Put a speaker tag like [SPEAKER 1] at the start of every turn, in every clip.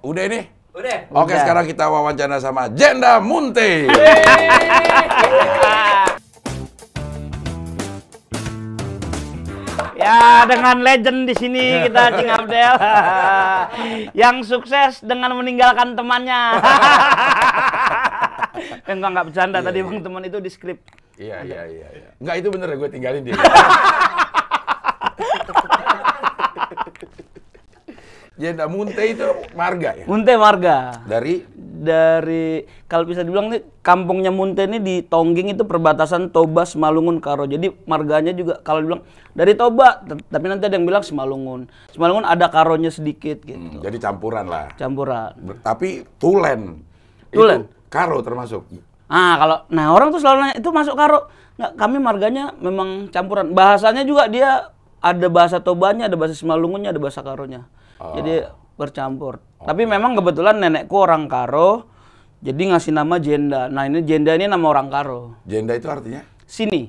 [SPEAKER 1] Udah ini?
[SPEAKER 2] Udah. Oke, Udah. sekarang
[SPEAKER 1] kita wawancara sama Jenda Munte.
[SPEAKER 2] ya dengan legend di sini kita Cing Abdel yang sukses dengan meninggalkan temannya. Eh, enggak nggak bercanda yeah, tadi yeah. bang iya. teman itu di skrip. Iya, iya iya iya. Enggak itu bener gue tinggalin dia.
[SPEAKER 1] Jadi ya, Munte itu marga
[SPEAKER 2] ya? Munte marga. Dari? Dari, kalau bisa dibilang nih, kampungnya Munte ini di Tongging itu perbatasan Toba, Semalungun, Karo. Jadi marganya juga kalau dibilang dari Toba, tapi nanti ada yang bilang Semalungun. Semalungun ada Karonya sedikit gitu. Hmm, jadi campuran lah. Campuran. Ber tapi Tulen. Tulen. Itu Karo termasuk. Nah, kalau nah orang tuh selalu nanya itu masuk Karo. Nggak, kami marganya memang campuran. Bahasanya juga dia ada bahasa Tobanya, ada bahasa Semalungunnya, ada bahasa Karonya. Jadi oh. bercampur. Okay. Tapi memang kebetulan nenekku orang Karo, jadi ngasih nama Jenda. Nah ini Jenda ini nama orang Karo. Jenda itu artinya? Sini.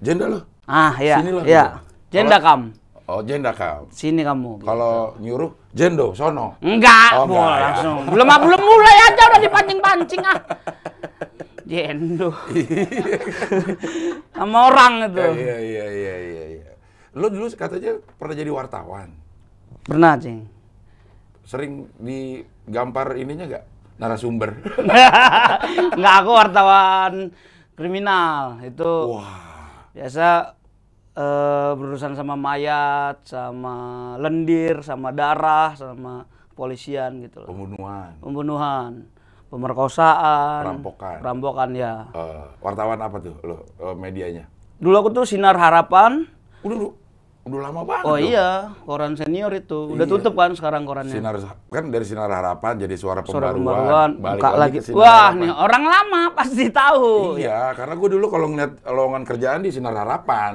[SPEAKER 2] Jenda lo? Ah ya. Sini loh. Ya.
[SPEAKER 1] Jenda kam. Oh jenda kam. Sini kamu. Gitu. Kalau nyuruh jendo sono. Enggak. Oh, enggak, iya. langsung. Belum belum mulai aja udah
[SPEAKER 2] dipancing-pancing ah. Jendo. sama orang itu. Iya, iya iya
[SPEAKER 1] iya iya. Lo dulu katanya pernah jadi wartawan.
[SPEAKER 2] Pernah, Ceng. Sering di digampar ininya gak
[SPEAKER 1] Narasumber.
[SPEAKER 2] nggak, aku wartawan kriminal. Itu Wah. biasa uh, berurusan sama mayat, sama lendir, sama darah, sama polisian gitu loh. Pembunuhan. Pembunuhan pemerkosaan, perampokan, perampokan ya. Uh, wartawan apa
[SPEAKER 1] tuh lo uh, medianya?
[SPEAKER 2] Dulu aku tuh sinar harapan. Udah, Udah lama banget. Oh dong. iya, koran senior itu. Udah iya. tutup kan sekarang korannya. Sinar
[SPEAKER 1] kan dari Sinar Harapan jadi Suara Pembaruan. Suara Pembaruan balik lagi, lagi Wah, Harapan. nih
[SPEAKER 2] orang lama pasti
[SPEAKER 1] tahu. Iya, karena gue dulu kalau ngeliat lowongan kerjaan di Sinar Harapan.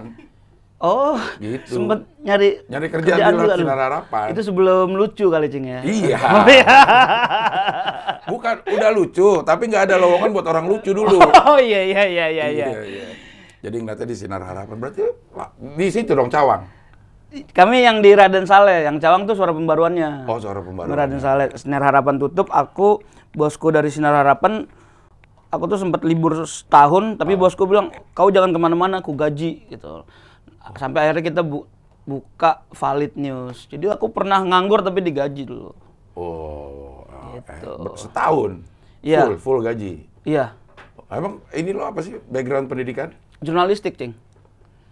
[SPEAKER 1] Oh, gitu. sempet
[SPEAKER 2] nyari nyari kerjaan, kerjaan di luar Sinar Harapan. Itu sebelum lucu kali cing ya. Iya.
[SPEAKER 1] Oh, iya. Bukan udah lucu, tapi nggak ada lowongan buat orang lucu dulu.
[SPEAKER 2] Oh iya iya iya iya iya. iya, iya. Jadi ngeliatnya di Sinar Harapan berarti di situ dong Cawang. Kami yang di Raden Saleh, yang Cawang tuh suara pembaruannya. Oh, suara pembaruan. Raden Saleh, Sinar Harapan tutup, aku bosku dari Sinar Harapan aku tuh sempat libur setahun, tapi oh. bosku bilang kau jangan kemana-mana, aku gaji gitu. Sampai akhirnya kita bu buka valid news. Jadi aku pernah nganggur tapi digaji dulu.
[SPEAKER 1] Oh, eh, gitu. setahun. Iya. Full, full gaji. Iya. Emang ini lo apa sih background pendidikan?
[SPEAKER 2] Jurnalistik, Cing.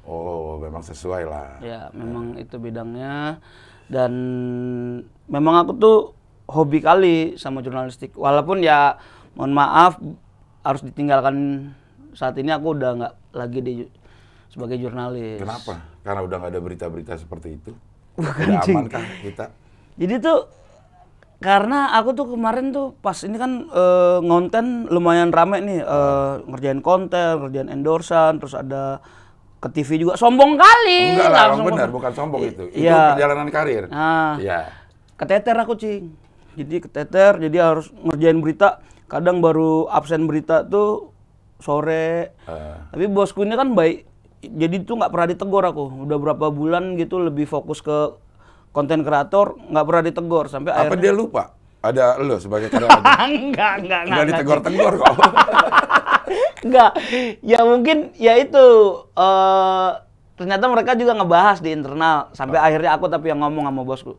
[SPEAKER 1] Oh, memang sesuai
[SPEAKER 2] lah. Ya, memang itu bidangnya. Dan memang aku tuh hobi kali sama jurnalistik. Walaupun ya, mohon maaf, harus ditinggalkan saat ini aku udah nggak lagi di sebagai jurnalis. Kenapa?
[SPEAKER 1] Karena udah nggak ada berita-berita seperti itu. Bukan aman kah kita?
[SPEAKER 2] Jadi tuh karena aku tuh kemarin tuh pas ini kan e, ngonten lumayan rame nih e, ngerjain konten, ngerjain endorsan, terus ada ke TV juga sombong kali. Oh, enggak lah, langsung benar, bukan sombong itu. Itu ya. perjalanan karir. Nah, ya. Keteter aku cing. Jadi keteter, jadi harus ngerjain berita. Kadang baru absen berita tuh sore. Uh. Tapi bosku ini kan baik. Jadi itu nggak pernah ditegur aku. Udah berapa bulan gitu lebih fokus ke konten kreator, nggak pernah ditegur sampai Apa akhirnya... dia lupa? Ada lo sebagai kreator? enggak, enggak, enggak. Enggak ditegor tegur kok. Enggak. Ya mungkin ya itu uh, ternyata mereka juga ngebahas di internal sampai oh. akhirnya aku tapi yang ngomong sama bosku.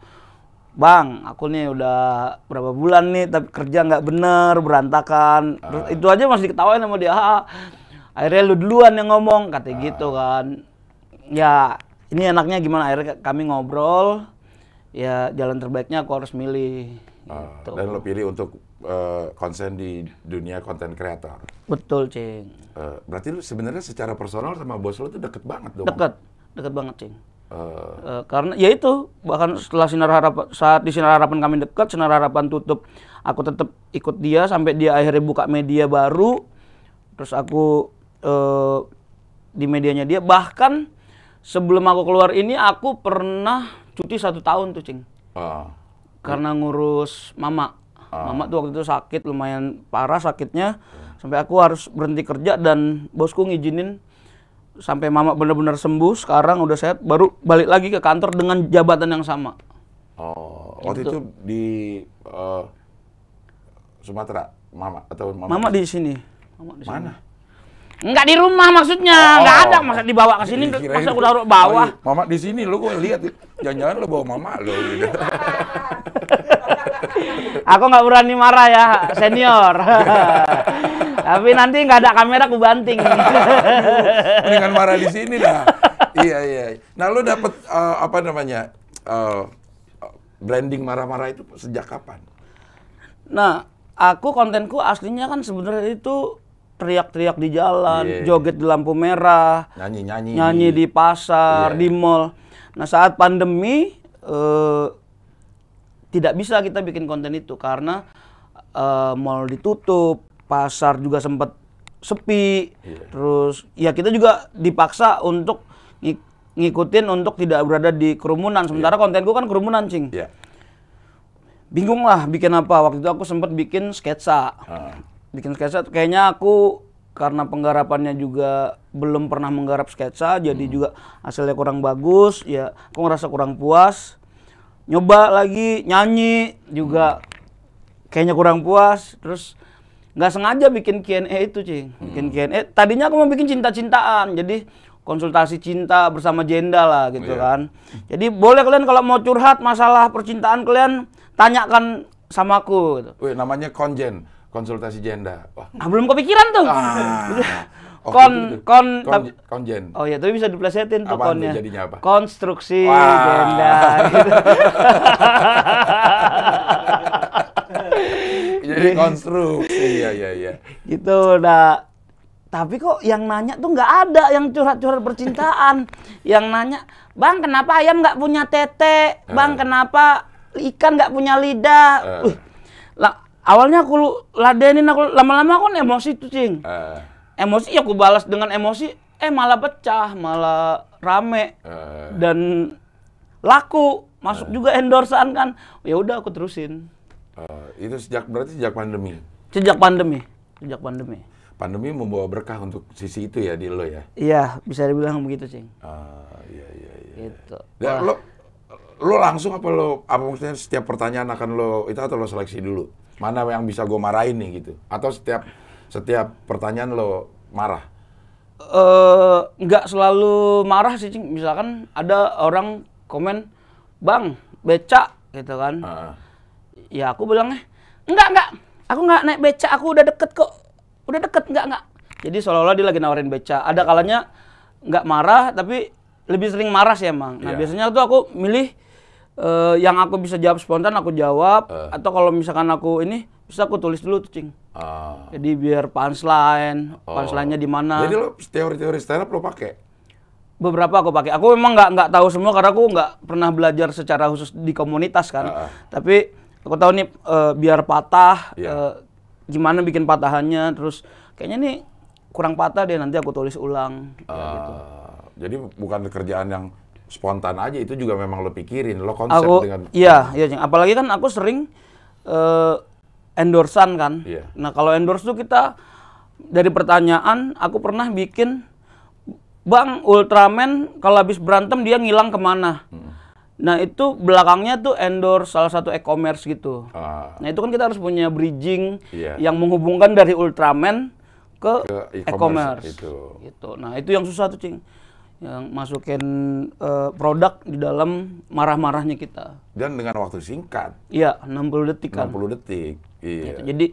[SPEAKER 2] Bang, aku nih udah berapa bulan nih tapi kerja nggak bener, berantakan. Terus uh. itu aja masih diketawain sama dia. akhirnya lu duluan yang ngomong, katanya uh. gitu kan. Ya, ini enaknya gimana akhirnya kami ngobrol. Ya, jalan terbaiknya aku harus milih. Uh,
[SPEAKER 1] gitu. Dan lo pilih untuk Eh, konsen di dunia konten kreator.
[SPEAKER 2] Betul, Cing.
[SPEAKER 1] Uh, berarti lu sebenarnya secara personal sama bos lu tuh deket banget dong? Deket,
[SPEAKER 2] deket banget, Cing. Uh, uh, karena ya itu bahkan setelah sinar harapan saat di sinar harapan kami deket, sinar harapan tutup aku tetap ikut dia sampai dia akhirnya buka media baru terus aku uh, di medianya dia bahkan sebelum aku keluar ini aku pernah cuti satu tahun tuh cing uh. karena ngurus mama Ah. Mama tuh waktu itu sakit lumayan parah sakitnya hmm. sampai aku harus berhenti kerja dan bosku ngizinin sampai mama benar-benar sembuh sekarang udah sehat baru balik lagi ke kantor dengan jabatan yang sama.
[SPEAKER 1] Oh, waktu gitu. itu di uh, Sumatera, mama atau mama? Mama di sini. Mama di Mana?
[SPEAKER 2] Enggak di rumah maksudnya, enggak oh. ada masa dibawa ke sini masa udah taruh bawah. Mama di sini lu gue lihat jangan-jangan lu bawa mama lu gitu. aku nggak berani marah ya, senior. Tapi nanti nggak ada kamera aku banting. dengan marah di sini lah.
[SPEAKER 1] iya iya. Nah lu dapet uh, apa namanya uh, eh, blending marah-marah itu sejak kapan?
[SPEAKER 2] Nah aku kontenku aslinya kan sebenarnya itu teriak-teriak di jalan, yeah. Iya. joget di lampu merah, nyanyi-nyanyi, nyanyi di pasar, yeah. di mall. Nah saat pandemi eh, tidak bisa kita bikin konten itu karena uh, mall ditutup, pasar juga sempat sepi, yeah. terus ya kita juga dipaksa untuk ngik ngikutin untuk tidak berada di kerumunan. Iya. Sementara yeah. konten gue kan kerumunan cing. Yeah. Bingung lah bikin apa. Waktu itu aku sempat bikin sketsa. Uh bikin sketsa kayaknya aku karena penggarapannya juga belum pernah menggarap sketsa jadi hmm. juga hasilnya kurang bagus ya aku ngerasa kurang puas nyoba lagi nyanyi juga hmm. kayaknya kurang puas terus nggak sengaja bikin Q&A itu cing bikin hmm. Q&A tadinya aku mau bikin cinta-cintaan jadi konsultasi cinta bersama jenda lah gitu yeah. kan jadi boleh kalian kalau mau curhat masalah percintaan kalian tanyakan sama aku gitu. Wih, namanya konjen konsultasi janda. Wah. Ah, belum kepikiran tuh. Ah. Oh, kon kon kon, kon Oh ya, tapi bisa diplesetin tuh konnya. Jadinya apa? Konstruksi jenda. gitu. Jadi konstruksi. Iya iya iya. Gitu udah. tapi kok yang nanya tuh nggak ada yang curhat-curhat percintaan. yang nanya, "Bang, kenapa ayam nggak punya tete? Bang, uh. kenapa ikan nggak punya lidah?" Uh. Uh, lah, awalnya aku ladenin aku lama-lama aku kan emosi tuh cing uh. emosi ya aku balas dengan emosi eh malah pecah malah rame uh. dan laku masuk uh. juga endorsean kan ya udah aku terusin uh, itu sejak berarti sejak pandemi sejak pandemi sejak pandemi pandemi membawa
[SPEAKER 1] berkah untuk sisi itu ya di lo ya
[SPEAKER 2] iya bisa dibilang begitu cing ah uh, iya iya iya gitu Dan ya, lo lo langsung apa
[SPEAKER 1] lo apa maksudnya setiap pertanyaan akan lo itu atau lo seleksi dulu mana yang bisa gue marahin nih gitu atau setiap setiap pertanyaan lo
[SPEAKER 2] marah eh, nggak uh, selalu marah sih Cing. misalkan ada orang komen bang beca gitu kan uh. ya aku bilangnya enggak eh, enggak aku nggak naik beca aku udah deket kok udah deket enggak enggak jadi seolah-olah dia lagi nawarin beca ada kalanya nggak marah tapi lebih sering marah sih emang nah yeah. biasanya tuh aku milih uh, yang aku bisa jawab spontan aku jawab uh. atau kalau misalkan aku ini bisa aku tulis dulu tuh cing uh. jadi biar punchline oh. punchline-nya di mana jadi lo teori-teori stand up lo pakai beberapa aku pakai aku memang nggak nggak tahu semua karena aku nggak pernah belajar secara khusus di komunitas kan uh. tapi aku tahu nih uh, biar patah yeah. Iya. uh, gimana bikin patahannya terus kayaknya nih kurang patah deh nanti aku tulis ulang uh. ya, gitu ah.
[SPEAKER 1] jadi bukan kerjaan yang spontan aja itu juga memang lo pikirin lo konsep aku, dengan iya
[SPEAKER 2] iya Jeng. apalagi kan aku sering uh, eh, endorsan kan yeah. nah kalau endorse tuh kita dari pertanyaan aku pernah bikin bang Ultraman kalau habis berantem dia ngilang kemana hmm. nah itu belakangnya tuh endorse salah satu e-commerce gitu ah. nah itu kan kita harus punya bridging yeah. yang menghubungkan dari Ultraman ke, ke e-commerce e itu gitu nah itu yang susah tuh cing yang masukin uh, produk di dalam marah-marahnya kita. Dan dengan waktu singkat. Iya, 60 detik kan. 60 detik. Iya. Gitu. Jadi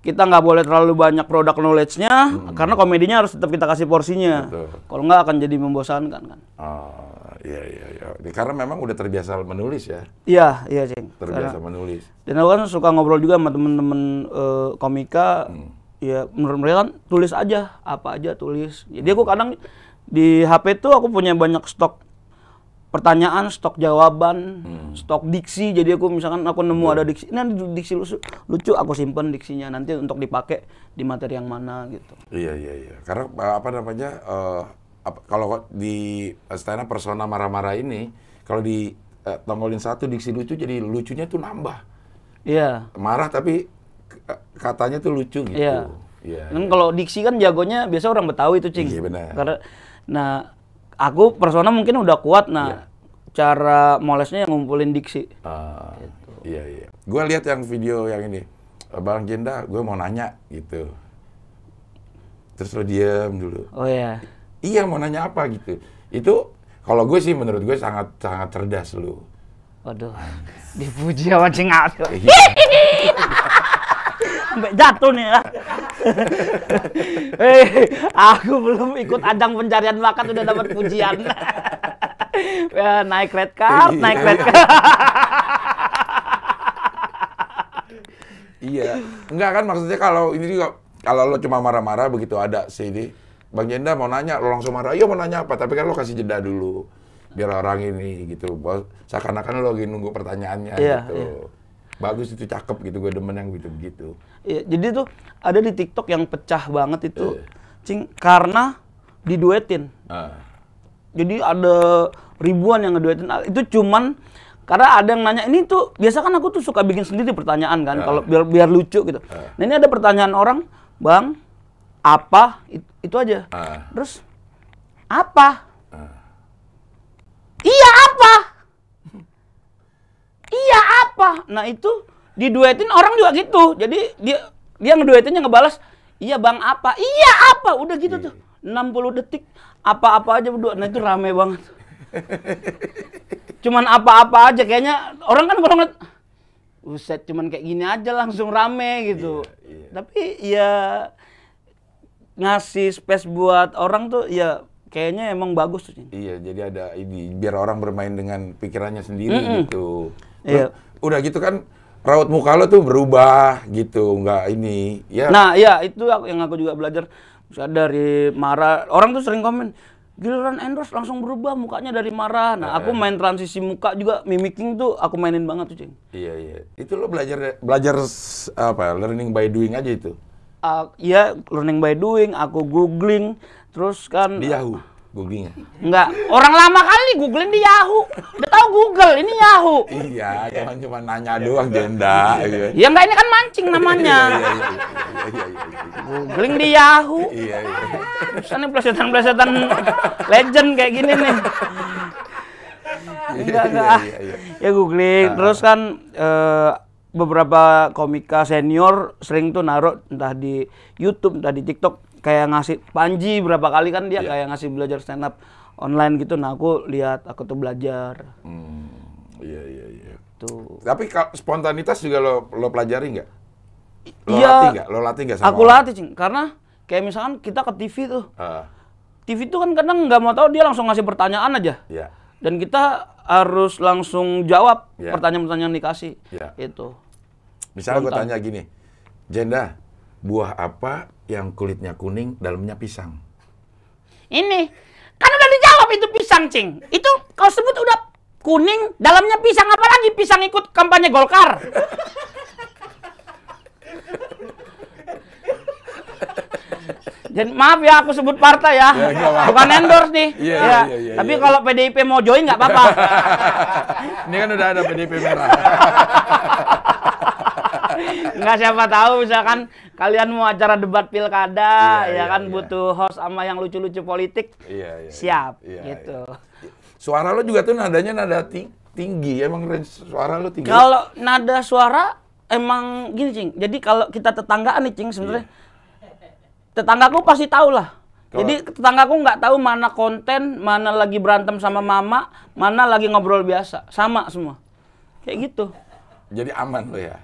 [SPEAKER 2] kita nggak boleh terlalu banyak produk knowledge-nya hmm. karena komedinya harus tetap kita kasih porsinya. Kalau nggak akan jadi membosankan kan.
[SPEAKER 1] Oh, iya iya iya. Karena memang udah terbiasa menulis ya. Iya, iya, Cing. Terbiasa karena, menulis.
[SPEAKER 2] Dan aku kan suka ngobrol juga sama temen-temen uh, komika. Hmm. Ya menurut mereka kan tulis aja, apa aja tulis. Jadi aku hmm. kadang di HP tuh aku punya banyak stok pertanyaan, stok jawaban, hmm. stok diksi. Jadi aku misalkan aku nemu hmm. ada diksi, ini diksi lucu, lucu aku simpen diksinya nanti untuk dipakai di materi yang mana gitu.
[SPEAKER 1] Iya iya iya. Karena eh, apa namanya uh, apa, kalau di eh, stand persona marah-marah ini kalau di uh, tonggolin satu diksi lucu jadi lucunya tuh nambah. Iya. Marah
[SPEAKER 2] tapi katanya tuh lucu gitu. Iya. Iya. Kan yeah. kalau diksi kan jagonya biasa orang Betawi itu, Cing. Iya benar. Karena Nah, aku persona mungkin udah kuat. Nah, yeah. cara molesnya yang ngumpulin diksi.
[SPEAKER 1] Uh, gitu. Iya iya. Gue lihat yang video yang ini, eh, Bang Jenda, gue mau nanya gitu. Terus lo diem dulu. Oh iya. Iya mau nanya apa gitu. Itu kalau gue sih menurut gue sangat sangat cerdas lo
[SPEAKER 2] Waduh, dipuji sama cengat. Iya. Sampai jatuh nih ya. Hei, aku belum ikut ajang pencarian bakat udah dapat pujian. Ya, naik red card, iya. naik red card.
[SPEAKER 1] iya, enggak kan maksudnya kalau ini juga kalau lo cuma marah-marah begitu ada CD, ini Bang Jenda mau nanya, lo langsung marah, iya mau nanya apa, tapi kan lo kasih jeda dulu biar orang ini gitu, seakan-akan lo lagi nunggu pertanyaannya iya, gitu. Iya bagus itu cakep
[SPEAKER 2] gitu gue demen yang gitu begitu iya jadi tuh ada di TikTok yang pecah banget itu uh. cing karena diduetin uh. jadi ada ribuan yang ngeduetin ah, itu cuman karena ada yang nanya ini tuh biasa kan aku tuh suka bikin sendiri pertanyaan kan uh. kalau ah. biar biar lucu gitu uh. nah ini ada pertanyaan orang bang apa itu, aja uh. terus apa Nah itu diduetin orang juga gitu. Jadi dia dia ngeduetinnya ngebalas, iya bang apa? Iya apa? Udah gitu iya, tuh. 60 iya. detik apa-apa aja berdua. Nah itu rame banget. cuman apa-apa aja kayaknya orang kan kurang ngeliat cuman kayak gini aja langsung rame gitu. Iya, Tapi ya ngasih space buat orang tuh ya kayaknya emang bagus tuh. Iya, jadi ada ini biar orang
[SPEAKER 1] bermain dengan pikirannya sendiri gitu. iya udah gitu kan raut muka lo tuh berubah gitu, nggak ini. Ya. Nah,
[SPEAKER 2] ya itu yang aku juga belajar dari marah. Orang tuh sering komen, giliran endorse langsung berubah mukanya dari marah. Nah, nah, aku main transisi muka juga mimicking tuh aku mainin banget tuh, Ceng. Iya, iya. Itu lo belajar belajar apa? Learning by doing aja itu. Uh, ya, learning by doing, aku googling terus kan di Yahoo. Googling ya? Enggak. Orang lama kali googling di Yahoo. Udah tahu Google, ini Yahoo. Iya, jangan cuma
[SPEAKER 1] nanya doang jenda. Iya. Ya
[SPEAKER 2] enggak, ini kan mancing namanya. Iya, iya, iya, googling di Yahoo. Iya, iya. Terus ini pelesetan-pelesetan legend kayak gini nih. Enggak, enggak. Ya googling. Nah. Terus kan eh, beberapa komika senior sering tuh naruh entah di YouTube, entah di TikTok kayak ngasih Panji berapa kali kan dia yeah. kayak ngasih belajar stand up online gitu nah aku lihat aku tuh belajar
[SPEAKER 1] hmm iya iya iya tuh tapi spontanitas juga lo lo pelajari nggak
[SPEAKER 2] lo yeah, latih nggak lo latih nggak sama aku orang? latih cing karena kayak misalkan kita ke TV tuh uh. Ah. TV tuh kan kadang nggak mau tahu dia langsung ngasih pertanyaan aja yeah. dan kita harus langsung jawab iya. pertanyaan-pertanyaan yeah. dikasih yeah. itu misalnya gue tanya
[SPEAKER 1] gini Jenda buah apa yang kulitnya kuning, dalamnya pisang?
[SPEAKER 2] Ini. Kan udah dijawab itu pisang, Cing. Itu kau sebut udah kuning, dalamnya pisang. Apalagi pisang ikut kampanye Golkar. Jadi maaf ya aku sebut partai ya. ya -apa. Bukan endorse nih. Iya, ya. iya, iya, Tapi ya, kalau PDIP mau join nggak apa-apa.
[SPEAKER 1] Ini kan udah ada PDIP merah.
[SPEAKER 2] Enggak siapa tahu misalkan kalian mau acara debat pilkada yeah, ya iya, kan yeah. butuh host sama yang lucu-lucu politik. Iya, iya. iya. Siap yeah, iya. gitu.
[SPEAKER 1] yeah. Suara lo juga tuh nadanya nada tinggi. Emang range suara lo tinggi. Kalau
[SPEAKER 2] nada suara emang gini, Cing. Jadi kalau kita tetanggaan nih, Cing, sebenarnya yeah. tetanggaku pasti tahu lah. Kalo... Jadi tetanggaku nggak tahu mana konten, mana lagi berantem sama mama, mana lagi ngobrol biasa. Sama semua. Kayak gitu. Jadi aman lo ya?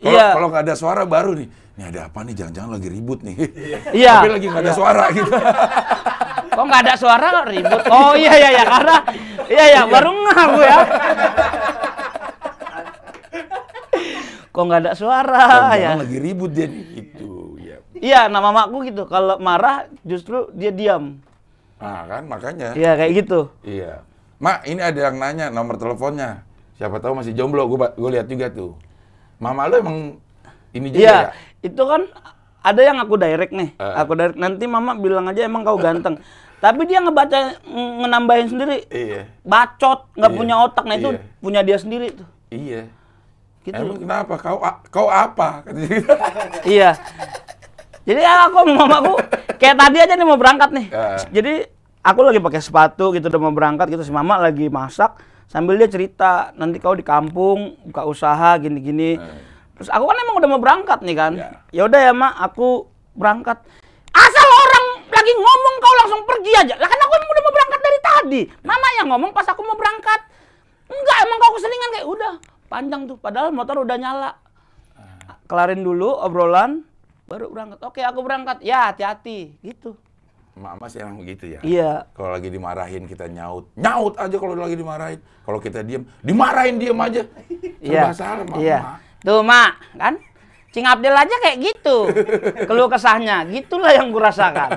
[SPEAKER 2] Kalau iya. kalau
[SPEAKER 1] nggak ada suara baru nih, ini ada apa nih? Jangan-jangan lagi ribut nih. Iya. iya. Tapi lagi nggak ada suara
[SPEAKER 2] gitu. Kok nggak ada suara ribut? Oh iya iya iya karena iya iya, iya. baru ngaku ya. Kok nggak ada suara ya? lagi ribut dia nih itu. Ya. Iya, nama makku gitu. Kalau marah justru dia diam. Nah kan makanya. Iya kayak gitu.
[SPEAKER 1] Iya. Mak, ini ada yang nanya nomor teleponnya. Siapa tahu masih jomblo, gue lihat juga tuh. Mama lu emang
[SPEAKER 2] ini juga ya? ya? itu kan ada yang aku direct nih. Uh. Aku direct nanti mama bilang aja emang kau ganteng. Tapi dia ngebaca ngenambahin sendiri. Iya. Bacot, nggak iya. punya otak. Nah itu iya. punya dia sendiri tuh.
[SPEAKER 1] Iya. Gitu. Emang
[SPEAKER 2] kenapa? Kau kau apa? iya. Jadi aku mama mamaku kayak tadi aja nih mau berangkat nih. Uh. Jadi aku lagi pakai sepatu gitu udah mau berangkat gitu si mama lagi masak sambil dia cerita nanti kau di kampung buka usaha gini-gini hmm. terus aku kan emang udah mau berangkat nih kan ya. ya udah ya mak aku berangkat asal orang lagi ngomong kau langsung pergi aja lah kan aku emang udah mau berangkat dari tadi mama yang ngomong pas aku mau berangkat enggak emang kau keselingan kayak udah panjang tuh padahal motor udah nyala eh. kelarin dulu obrolan baru berangkat oke aku berangkat ya hati-hati gitu
[SPEAKER 1] Emak-emak emang begitu ya. Iya. Kalau lagi dimarahin kita nyaut,
[SPEAKER 2] nyaut aja kalau lagi dimarahin.
[SPEAKER 1] Kalau kita diem, dimarahin diem aja. Iya. salah Iya.
[SPEAKER 2] Tuh mak, kan? Cing Abdel aja kayak gitu. Keluh kesahnya, gitulah yang gue rasakan.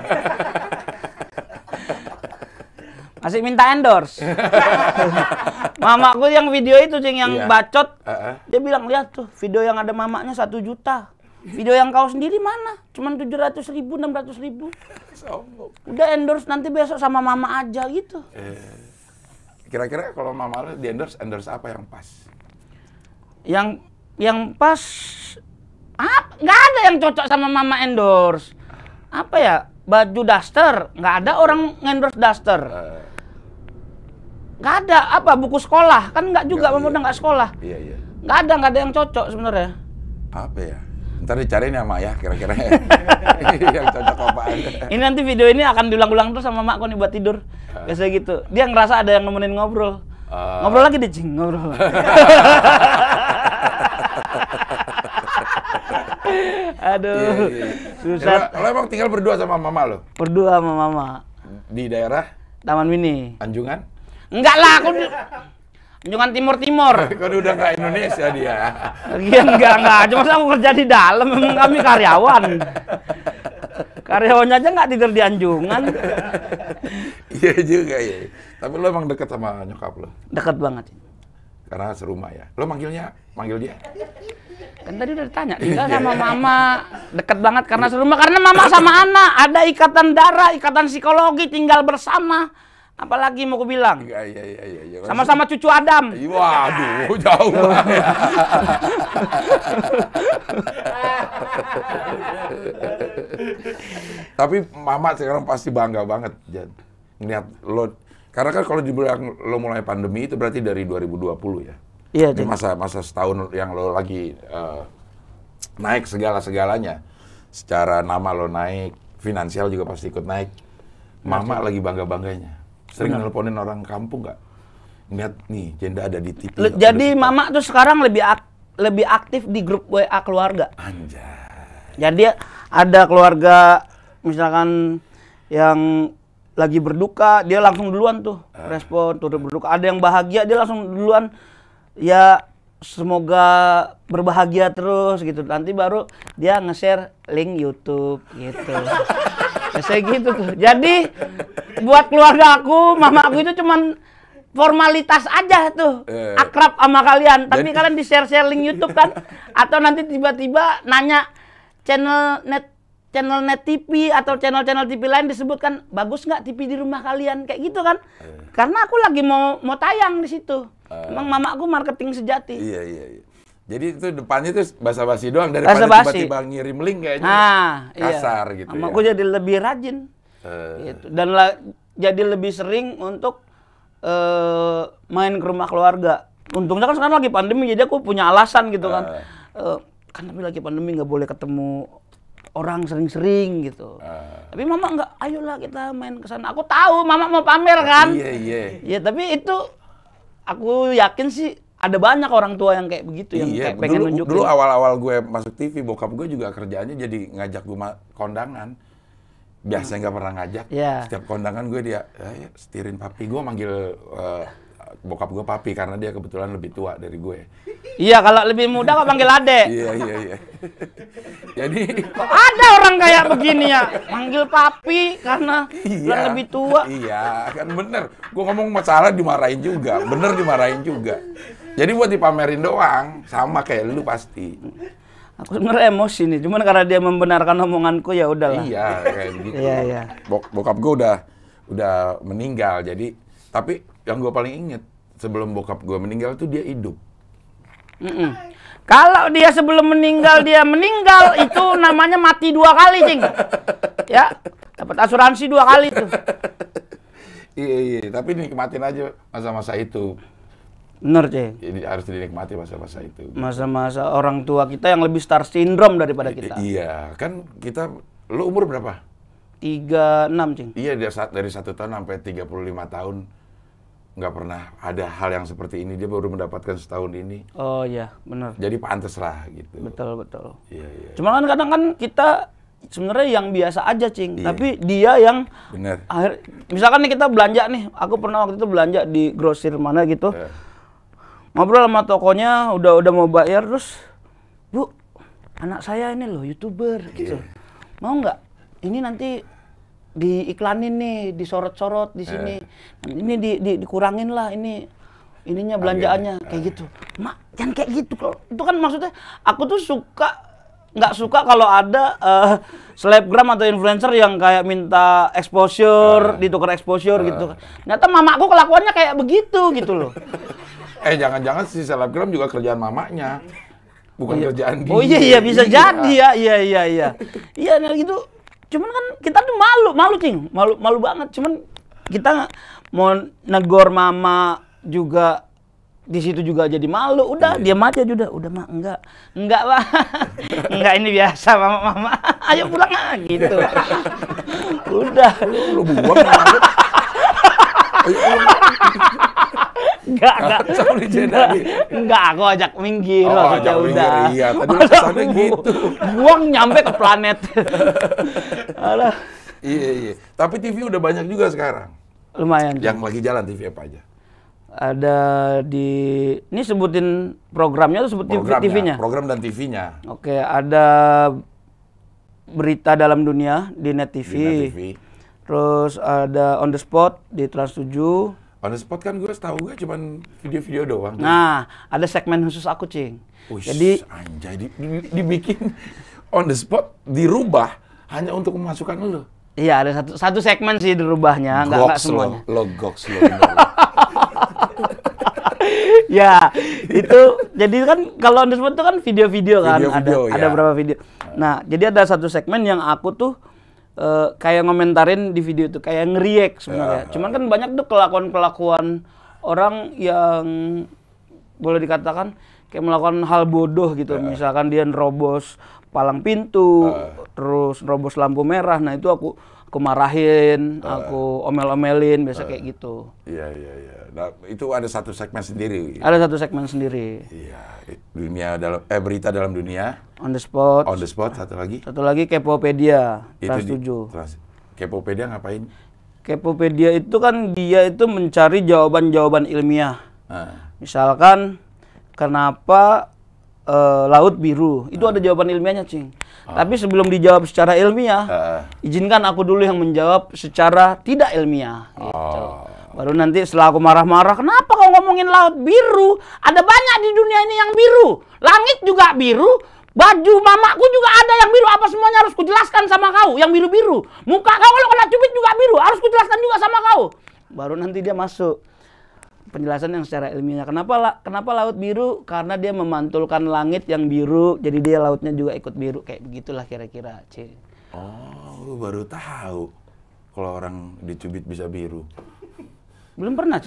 [SPEAKER 2] Masih minta endorse. Mama gue yang video itu cing yang iya. bacot, uh -uh. dia bilang lihat tuh video yang ada mamanya satu juta. Video yang kau sendiri mana? Cuman 700 ribu, 600 ribu. Udah endorse nanti besok sama mama aja gitu.
[SPEAKER 1] Eh, kira-kira eh, kalau
[SPEAKER 2] mama di endorse, endorse apa yang pas? Yang yang pas apa? Gak ada yang cocok sama mama endorse. Apa ya? Baju daster. gak ada orang endorse daster. Uh. Gak ada apa buku sekolah kan nggak juga mama udah iya. nggak sekolah. Iya iya. Gak ada nggak ada yang cocok sebenarnya.
[SPEAKER 1] Apa ya? Ntar dicari nih ya, sama ya kira-kira yang cocok apa
[SPEAKER 2] Ini nanti video ini akan diulang-ulang terus sama Mak kok nih buat tidur. Ah. Biasanya gitu. Dia ngerasa ada yang nemenin ngobrol. Uh... Ngobrol lagi deh, cing, ngobrol. Aduh. Yeah, iya, iya. Susah. kalau
[SPEAKER 1] emang tinggal berdua sama mama lo?
[SPEAKER 2] Berdua sama mama. Di daerah? Taman Mini. Anjungan? Enggak lah, aku Kunjungan Timur Timur. Kan udah nggak Indonesia dia. Iya enggak enggak. Cuma aku kerja di dalam, kami karyawan. Karyawannya aja nggak tidur di anjungan.
[SPEAKER 1] Iya juga ya. Tapi lo emang deket sama nyokap lo? Deket banget. Karena serumah ya. Lo manggilnya, manggil dia?
[SPEAKER 2] Kan tadi udah ditanya, tinggal sama iya. mama. Deket banget karena serumah. Karena mama sama anak. Ada ikatan darah, ikatan psikologi, tinggal bersama. Apalagi mau aku bilang? Iya, iya, iya, iya. iya. Sama-sama cucu Adam.
[SPEAKER 1] Waduh, jauh. Tapi Mama sekarang pasti bangga banget, Jan. Ngeliat lo. Karena kan kalau dibilang lo mulai pandemi itu berarti dari 2020 ya? Iya, Ini masa, masa setahun yang lo lagi uh, naik segala-segalanya. Secara nama lo naik, finansial juga pasti ikut naik. Iya, Mama lagi bangga-bangganya Sering nelponin orang kampung nggak? ngeliat nih, jenda ada di TV. Le, jadi
[SPEAKER 2] mama tuh sekarang lebih ak lebih aktif di grup WA keluarga. Anjay. Jadi ada keluarga misalkan yang lagi berduka, dia langsung duluan tuh uh. respon turut berduka. Ada yang bahagia, dia langsung duluan ya semoga berbahagia terus gitu. Nanti baru dia nge-share link YouTube gitu. Ya, saya gitu tuh. Jadi buat keluarga aku, mama aku itu cuman formalitas aja tuh eh. akrab sama kalian tapi Jadi... kalian di share share link YouTube kan atau nanti tiba-tiba nanya channel net channel net TV atau channel-channel TV lain disebutkan bagus nggak TV di rumah kalian kayak gitu kan eh. karena aku lagi mau mau tayang di situ eh. emang mamaku marketing sejati
[SPEAKER 1] iya iya, iya. Jadi itu depannya itu basa-basi doang daripada tiba-tiba ngirim link kayaknya nah, kasar iya. gitu. ya. Aku
[SPEAKER 2] jadi lebih rajin. Uh. Gitu. Dan la, jadi lebih sering untuk uh, main ke rumah keluarga. Untungnya kan sekarang lagi pandemi jadi aku punya alasan gitu kan. Uh. kan tapi lagi pandemi nggak boleh ketemu orang sering-sering gitu. Uh. Tapi mama nggak, ayolah kita main ke sana. Aku tahu mama mau pamer kan. Iya iya. Iya tapi itu aku yakin sih ada banyak orang tua yang kayak begitu yang iya, kayak pengen dulu, nunjukin. Dulu
[SPEAKER 1] awal-awal gue masuk TV, bokap gue juga kerjaannya jadi ngajak gue kondangan. Biasanya nggak pernah ngajak. Yeah. Setiap kondangan gue dia eh, setirin papi gue manggil uh, bokap gue papi karena dia kebetulan lebih tua dari gue.
[SPEAKER 2] Iya, kalau lebih muda kok panggil ade. iya,
[SPEAKER 1] iya, iya. jadi kok
[SPEAKER 2] ada orang kayak begini ya, manggil papi karena
[SPEAKER 1] iya, lebih tua. Iya, kan bener. Gue ngomong masalah dimarahin juga, bener dimarahin juga. Jadi buat dipamerin doang, sama kayak lu pasti.
[SPEAKER 2] Aku sebenarnya emosi nih, cuman karena dia membenarkan omonganku ya udahlah. Iya, kayak gitu. Iya, iya.
[SPEAKER 1] Bok bokap gua udah udah meninggal, jadi tapi yang gua paling inget sebelum bokap gua meninggal itu dia hidup.
[SPEAKER 2] Mm -mm. Kalau dia sebelum meninggal dia meninggal itu namanya mati dua kali, Cing. Ya, dapat asuransi dua kali tuh.
[SPEAKER 1] iya, iya, tapi nikmatin aja masa-masa itu benar Ceng. Jadi harus dinikmati masa-masa itu.
[SPEAKER 2] Masa-masa orang tua kita yang lebih star syndrome daripada I kita.
[SPEAKER 1] iya, kan kita
[SPEAKER 2] lu umur berapa? 36, cing
[SPEAKER 1] Iya, dari satu tahun sampai 35 tahun nggak pernah ada hal yang seperti ini dia baru mendapatkan setahun ini
[SPEAKER 2] oh iya benar
[SPEAKER 1] jadi pantas lah gitu betul betul iya iya
[SPEAKER 2] cuman kan kadang kan kita sebenarnya yang biasa aja cing iya. tapi dia yang benar akhir misalkan nih kita belanja nih aku pernah waktu itu belanja di grosir mana gitu yeah ngobrol sama tokonya udah udah mau bayar terus bu anak saya ini loh youtuber iya. gitu mau nggak ini nanti diiklanin nih disorot-sorot di sini eh. ini di, di, dikurangin lah ini ininya belanjaannya kayak eh. gitu mak jangan kayak gitu kalau itu kan maksudnya aku tuh suka nggak suka kalau ada uh, selebgram atau influencer yang kayak minta exposure uh, ditukar exposure uh. gitu kan. ternyata mamaku kelakuannya kayak begitu gitu loh
[SPEAKER 1] Eh jangan-jangan si selebgram juga kerjaan mamanya. Bukan iya. kerjaan dia. Oh iya iya bisa iya. jadi ya. Iya
[SPEAKER 2] iya iya. iya nah gitu. Cuman kan kita tuh malu, malu cing, malu malu banget. Cuman kita mau negor mama juga di situ juga jadi malu udah dia diam aja udah udah mah enggak enggak lah enggak ini biasa mama mama ayo pulang ah gitu udah lu, lu buang ayo, pulang. Enggak, enggak. enggak, enggak, Enggak, aku ajak minggir oh, enggak, enggak, udah. enggak, iya, tadi enggak, gitu. Buang nyampe ke planet. Alah. Iya, iya. Tapi TV udah banyak juga sekarang. Lumayan. Yang lagi jalan TV apa aja? Ada di ini sebutin programnya atau sebut TV-nya? Program dan TV-nya. Oke, ada berita dalam dunia di Net TV. Di Net TV. Terus ada on the spot di Trans 7 On the spot kan gue tahu gue cuman video-video doang. Nah, tuh. ada segmen khusus aku, Cing. Uish, Jadi
[SPEAKER 1] anjay di, di, dibikin on the spot dirubah
[SPEAKER 2] hanya untuk memasukkan lo. Iya, ada satu satu segmen sih dirubahnya, enggak enggak semuanya. Lo, lo lo. ya, itu jadi kan kalau on the spot itu kan video-video kan video -video, ada ya. ada berapa video. Nah. nah, jadi ada satu segmen yang aku tuh uh, kayak ngomentarin di video itu kayak ngeriak sebenarnya. Ya. Cuman kan banyak tuh kelakuan-kelakuan orang yang boleh dikatakan kayak melakukan hal bodoh gitu. Ya. Misalkan dia nerobos palang pintu, uh. terus nerobos lampu merah. Nah, itu aku aku marahin, uh, aku omel-omelin, biasa uh, kayak gitu.
[SPEAKER 1] Iya iya iya. Nah, itu ada satu segmen sendiri. Ada satu
[SPEAKER 2] segmen sendiri. Iya,
[SPEAKER 1] dunia dalam eh berita dalam dunia. On the spot. On the spot satu lagi.
[SPEAKER 2] Satu lagi Kepopedia. Itu Trans
[SPEAKER 1] 7. Trans, Kepopedia ngapain?
[SPEAKER 2] Kepopedia itu kan dia itu mencari jawaban-jawaban ilmiah. Uh. Misalkan kenapa uh, laut biru. Itu uh. ada jawaban ilmiahnya, Cing. Uh. Tapi sebelum dijawab secara ilmiah, uh. izinkan aku dulu yang menjawab secara tidak ilmiah. Gitu. Baru nanti setelah aku marah-marah, kenapa kau ngomongin laut biru? Ada banyak di dunia ini yang biru. Langit juga biru. Baju mamaku juga ada yang biru. Apa semuanya harus kujelaskan sama kau yang biru-biru. Muka kau kalau kena cubit juga biru. Harus kujelaskan juga sama kau. Baru nanti dia masuk penjelasan yang secara ilmiah. Kenapa la, kenapa laut biru? Karena dia memantulkan langit yang biru, jadi dia lautnya juga ikut biru kayak begitulah kira-kira, C. Oh, baru
[SPEAKER 1] tahu kalau orang dicubit bisa biru. Belum pernah,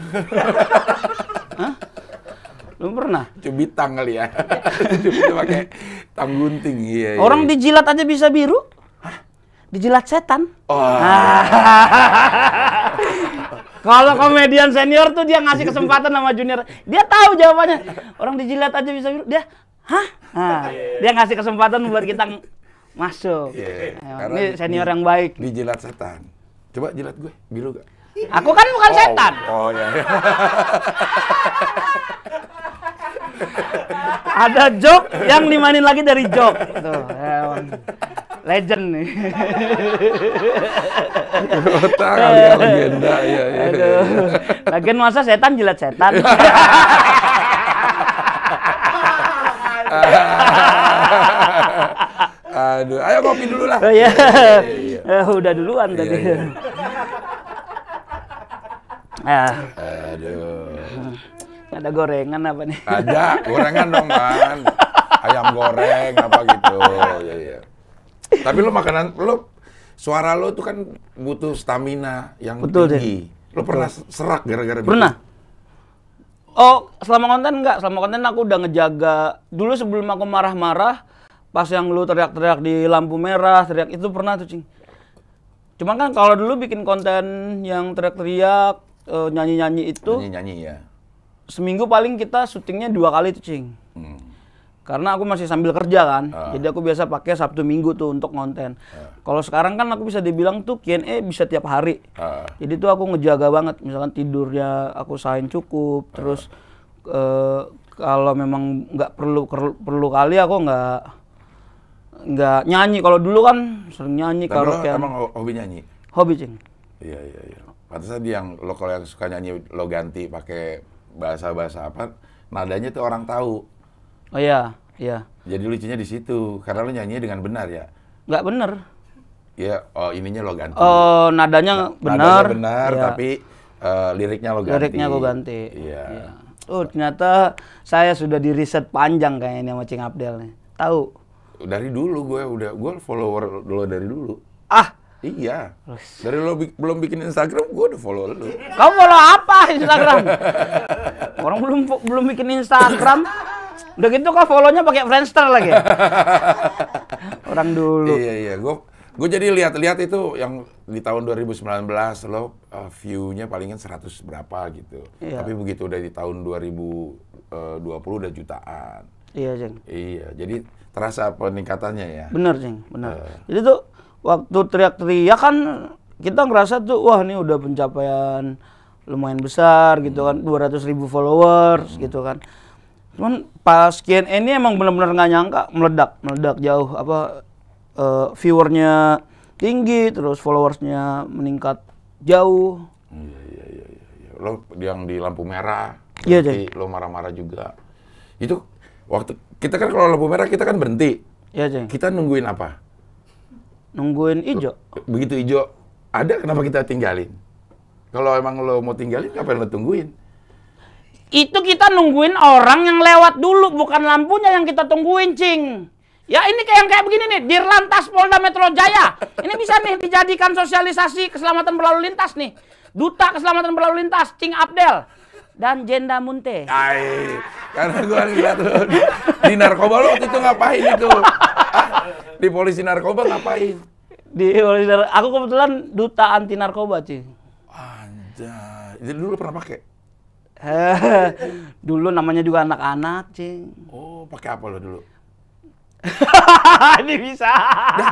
[SPEAKER 1] Hah? Belum pernah. Cubit tanggal ya. Cubit pakai tang gunting, iya, iya. Orang
[SPEAKER 2] dijilat aja bisa biru? Hah? Dijilat setan. Oh. Kalau komedian senior tuh dia ngasih kesempatan sama junior, dia tahu jawabannya. Orang dijilat aja bisa dia, hah? Nah, iya, iya, iya. dia ngasih kesempatan buat kita masuk. Yeah. Ayo, ini senior di, yang baik. Dijilat setan. Coba jilat gue, biru gak? Aku kan bukan oh, setan. Oh ya. Yeah. Ada joke yang dimainin lagi dari joke. Tuh legend nih. Otak kali ya legenda ya. ya, ya. Lagian masa setan jilat setan. Aduh, ayo kopi dulu lah. Oh, iya. ya, ya. Udah duluan ya, tadi. Ya. ah. Aduh. Ada gorengan apa nih? Ada, gorengan dong kan. Ayam goreng apa
[SPEAKER 1] gitu. Iya, iya. Tapi lo makanan lo suara lo tuh kan butuh
[SPEAKER 2] stamina yang Betul, tinggi.
[SPEAKER 1] Deh. Lo pernah serak gara-gara gitu? Pernah.
[SPEAKER 2] Oh, selama konten enggak. Selama konten aku udah ngejaga. Dulu sebelum aku marah-marah, pas yang lu teriak-teriak di lampu merah, teriak itu pernah tuh, Cing. Cuman kan kalau dulu bikin konten yang teriak-teriak, eh, nyanyi-nyanyi itu. Nyanyi-nyanyi ya. Seminggu paling kita syutingnya dua kali tuh, Cing. Hmm karena aku masih sambil kerja kan, uh. jadi aku biasa pakai Sabtu Minggu tuh untuk konten. Uh. Ah. Kalau sekarang kan aku bisa dibilang tuh Q&A bisa tiap hari. Uh. Jadi tuh aku ngejaga banget, misalkan tidurnya aku sahin cukup, uh. terus uh, kalau memang nggak perlu, perlu kali aku nggak nggak nyanyi. Kalau dulu kan sering nyanyi kalau emang hobi nyanyi. Hobi cing.
[SPEAKER 1] Iya iya iya. Pantesan yang lo kalau yang suka nyanyi lo ganti pakai bahasa-bahasa apa nadanya tuh orang tahu.
[SPEAKER 2] Oh iya, iya.
[SPEAKER 1] Jadi lucunya di situ, karena lu nyanyi dengan benar ya. Enggak benar. Ya, oh ininya lo ganti.
[SPEAKER 2] Oh, nadanya nah, benar. Nadanya benar, ya. tapi
[SPEAKER 1] uh, liriknya lo ganti. Liriknya gue ganti. Iya. Ya.
[SPEAKER 2] Oh, ternyata saya sudah di riset panjang kayaknya sama Cing Abdel nih. Tahu?
[SPEAKER 1] Dari dulu gue udah gue follower lo dari dulu. Ah, Iya. Dari lo bi belum bikin Instagram, gue udah follow lo. Kamu follow apa Instagram?
[SPEAKER 2] Orang belum belum bikin Instagram. Udah gitu kok follow-nya pakai Friendster lagi.
[SPEAKER 1] Orang dulu. Iya iya, gua gua jadi lihat-lihat itu yang di tahun 2019 lo uh, view-nya palingan 100 berapa gitu. Iya. Tapi begitu udah di tahun 2020 eh, udah jutaan. Iya, Jeng. Iya, jadi terasa peningkatannya ya. Bener,
[SPEAKER 2] Jeng, bener. Uh. Eh. Jadi tuh waktu teriak-teriak kan kita ngerasa tuh wah ini udah pencapaian lumayan besar gitu kan, 200 hmm. ribu followers hmm. gitu kan cuman pas CNN ini emang benar-benar nggak nyangka meledak meledak jauh apa uh, viewernya tinggi terus followersnya meningkat jauh iya iya
[SPEAKER 1] iya iya, iya. lo yang di lampu merah iya jadi lo marah-marah juga itu waktu kita kan kalau lampu merah kita kan berhenti iya ceng kita nungguin apa nungguin ijo begitu ijo ada kenapa kita tinggalin kalau emang lo mau tinggalin ngapain lo tungguin
[SPEAKER 2] itu kita nungguin orang yang lewat dulu, bukan lampunya yang kita tungguin, Cing. Ya ini kayak yang kayak begini nih, di lantas Polda Metro Jaya. Ini bisa nih dijadikan sosialisasi keselamatan berlalu lintas nih. Duta keselamatan berlalu lintas, Cing Abdel. Dan Jenda Munte.
[SPEAKER 1] Ay, karena gue lihat di, narkoba lo waktu itu ngapain itu? Ah,
[SPEAKER 2] di polisi narkoba ngapain? Di polisi narkoba, aku kebetulan duta anti narkoba, Cing. Anjay, jadi dulu pernah pakai? dulu namanya juga anak-anak, Cing. Oh, pakai apa lo dulu? Ini bisa.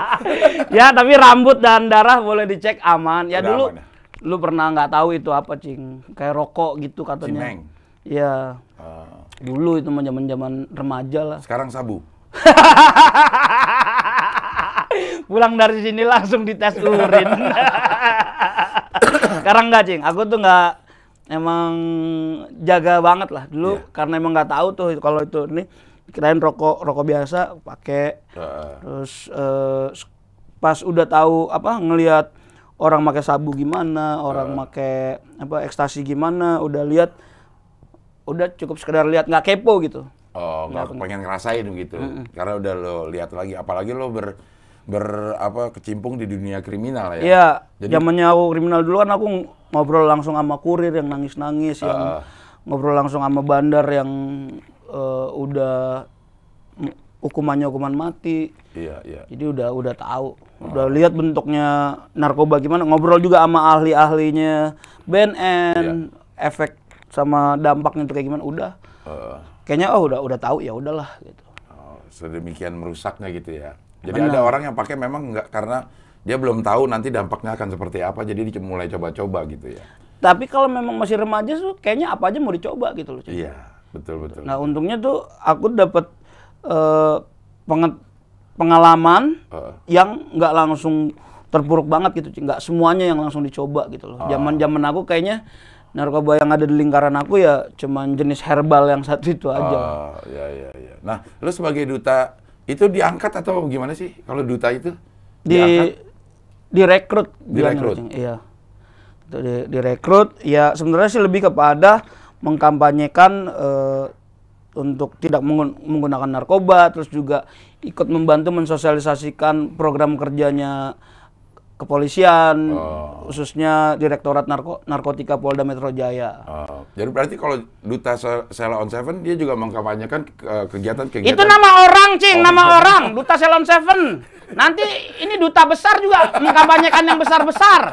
[SPEAKER 2] ya, tapi rambut dan darah boleh dicek aman. Ya Udah dulu aman, ya? lu pernah nggak tahu itu apa, Cing. Kayak rokok gitu katanya. Cimeng. Iya. Uh. Dulu itu zaman-zaman remaja lah. Sekarang sabu. Pulang dari sini langsung dites urin. Sekarang enggak, Cing. Aku tuh nggak emang jaga banget lah dulu yeah. karena emang nggak tahu tuh kalau itu ini kirain rokok rokok biasa pakai uh. terus uh, pas udah tahu apa ngelihat orang pakai sabu gimana orang uh. pakai apa ekstasi gimana udah lihat udah cukup sekedar lihat nggak kepo gitu
[SPEAKER 1] oh nggak pengen ngerasain gitu mm karena udah lo lihat lagi apalagi lo ber berapa kecimpung di dunia kriminal ya. Iya. Jadi zamannya
[SPEAKER 2] aku kriminal dulu kan aku ngobrol langsung sama kurir yang nangis-nangis uh, yang ah. ngobrol langsung sama bandar yang uh, udah hukumannya hukuman mati. Iya, iya. Jadi udah udah tahu, uh, udah lihat bentuknya narkoba gimana. Ngobrol juga sama ahli-ahlinya BNN, iya. efek sama dampaknya itu kayak gimana. Udah. Uh. Kayaknya oh udah udah tahu ya udahlah gitu.
[SPEAKER 1] Oh, sedemikian merusaknya gitu ya. Jadi Benar. ada orang yang pakai memang nggak karena dia belum tahu nanti dampaknya akan seperti apa, jadi dia
[SPEAKER 2] mulai coba-coba gitu ya. Tapi kalau memang masih remaja tuh kayaknya apa aja mau dicoba gitu loh. Iya, betul betul. Nah untungnya tuh aku dapat uh, eh, pengalaman uh. yang nggak langsung terburuk banget gitu, nggak semuanya yang langsung dicoba gitu loh. Zaman-zaman uh. aku kayaknya narkoba yang ada di lingkaran aku ya cuman jenis herbal yang satu itu aja. Uh, ya ya ya. Nah, lu sebagai duta itu diangkat
[SPEAKER 1] atau gimana sih kalau duta itu?
[SPEAKER 2] Di diangkat? direkrut. Direkrut. Iya. Itu di, direkrut ya sebenarnya sih lebih kepada mengkampanyekan uh, untuk tidak menggunakan narkoba terus juga ikut membantu mensosialisasikan program kerjanya kepolisian oh. khususnya direktorat narko narkotika Polda Metro Jaya.
[SPEAKER 1] Oh. Jadi berarti kalau duta Sela on Seven dia juga mengkampanyekan kegiatan-kegiatan. Itu nama orang cing, oh, nama orang
[SPEAKER 2] duta Sela on Seven. Nanti ini duta besar juga mengkampanyekan yang besar besar.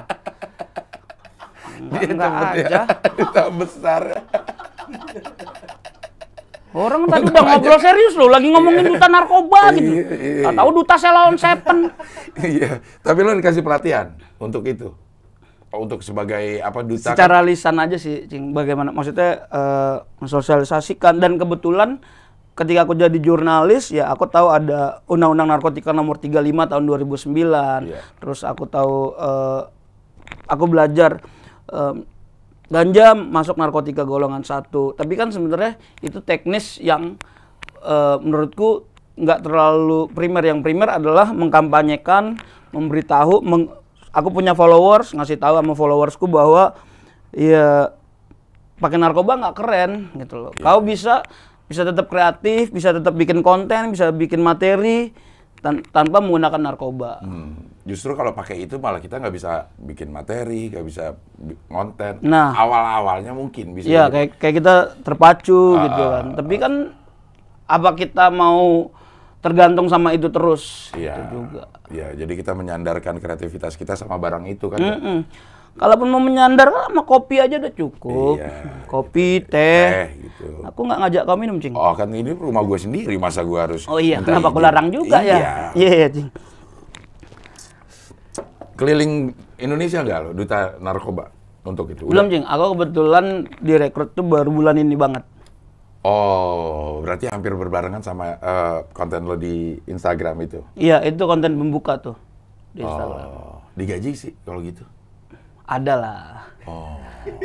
[SPEAKER 1] dia enggak aja. duta besar. Orang tadi udah ngobrol serius loh, lagi ngomongin iya. duta narkoba iya, gitu. Atau iya, tahu
[SPEAKER 2] duta Selon Seven.
[SPEAKER 1] iya, tapi lo dikasih pelatihan untuk itu. Oh, untuk sebagai apa duta? Kan? Secara
[SPEAKER 2] kan? lisan aja sih, Cing. Bagaimana maksudnya uh, mensosialisasikan dan kebetulan ketika aku jadi jurnalis ya aku tahu ada undang-undang narkotika nomor 35 tahun 2009. Yeah. Terus aku tahu uh, aku belajar um, ganja masuk narkotika golongan satu tapi kan sebenarnya itu teknis yang e, menurutku nggak terlalu primer yang primer adalah mengkampanyekan memberitahu meng, aku punya followers ngasih tahu sama followersku bahwa ya pakai narkoba nggak keren gitu loh yeah. kau bisa bisa tetap kreatif bisa tetap bikin konten bisa bikin materi tan tanpa menggunakan narkoba
[SPEAKER 1] hmm justru kalau pakai itu malah kita nggak bisa bikin materi, nggak bisa konten. Nah, awal-awalnya mungkin bisa. Iya,
[SPEAKER 2] kayak kayak kita terpacu uh, gitu ah, kan. Ah, Tapi ah. kan apa kita mau tergantung sama itu terus iya, gitu juga.
[SPEAKER 1] Iya, jadi kita menyandarkan kreativitas kita sama barang itu kan. Mm
[SPEAKER 2] -mm. Kalaupun mau menyandar sama kopi aja udah cukup. Iya, kopi, gitu, teh. teh gitu. Aku nggak ngajak kamu minum, Cing. Oh, kan ini rumah gue sendiri, masa gue harus Oh iya, kenapa aku larang juga iya. ya? Iya, iya, iya Cing
[SPEAKER 1] keliling Indonesia nggak lo duta narkoba untuk itu? Belum
[SPEAKER 2] Udah? aku kebetulan direkrut tuh baru bulan ini banget.
[SPEAKER 1] Oh, berarti hampir berbarengan sama uh, konten lo di Instagram itu?
[SPEAKER 2] Iya, itu konten pembuka tuh di oh, Instagram. Oh,
[SPEAKER 1] digaji sih kalau gitu?
[SPEAKER 2] Ada lah.
[SPEAKER 1] Oh,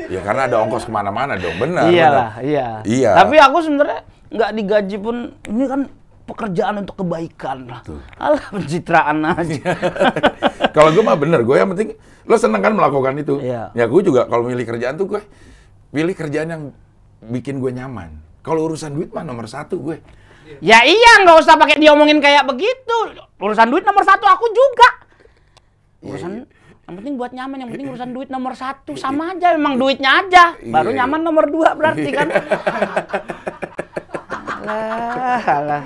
[SPEAKER 1] ya karena ada ongkos kemana-mana dong, benar. Iyalah, lah, iya. Iya. Tapi
[SPEAKER 2] aku sebenarnya nggak digaji pun, ini kan pekerjaan untuk kebaikan lah. Tuh. Alah pencitraan aja.
[SPEAKER 1] kalau gue mah bener, gue yang penting lo seneng kan melakukan itu. Iya. Ya gue juga kalau milih kerjaan tuh gue pilih kerjaan yang bikin gue nyaman.
[SPEAKER 2] Kalau urusan duit mah nomor satu gue. Ya iya nggak usah pakai diomongin kayak begitu. Urusan duit nomor satu aku juga. Iya, urusan ya, iya. yang penting buat nyaman, yang penting urusan duit nomor satu iya. sama aja, memang duitnya aja. Iya, Baru nyaman nomor dua berarti kan. alah, alah.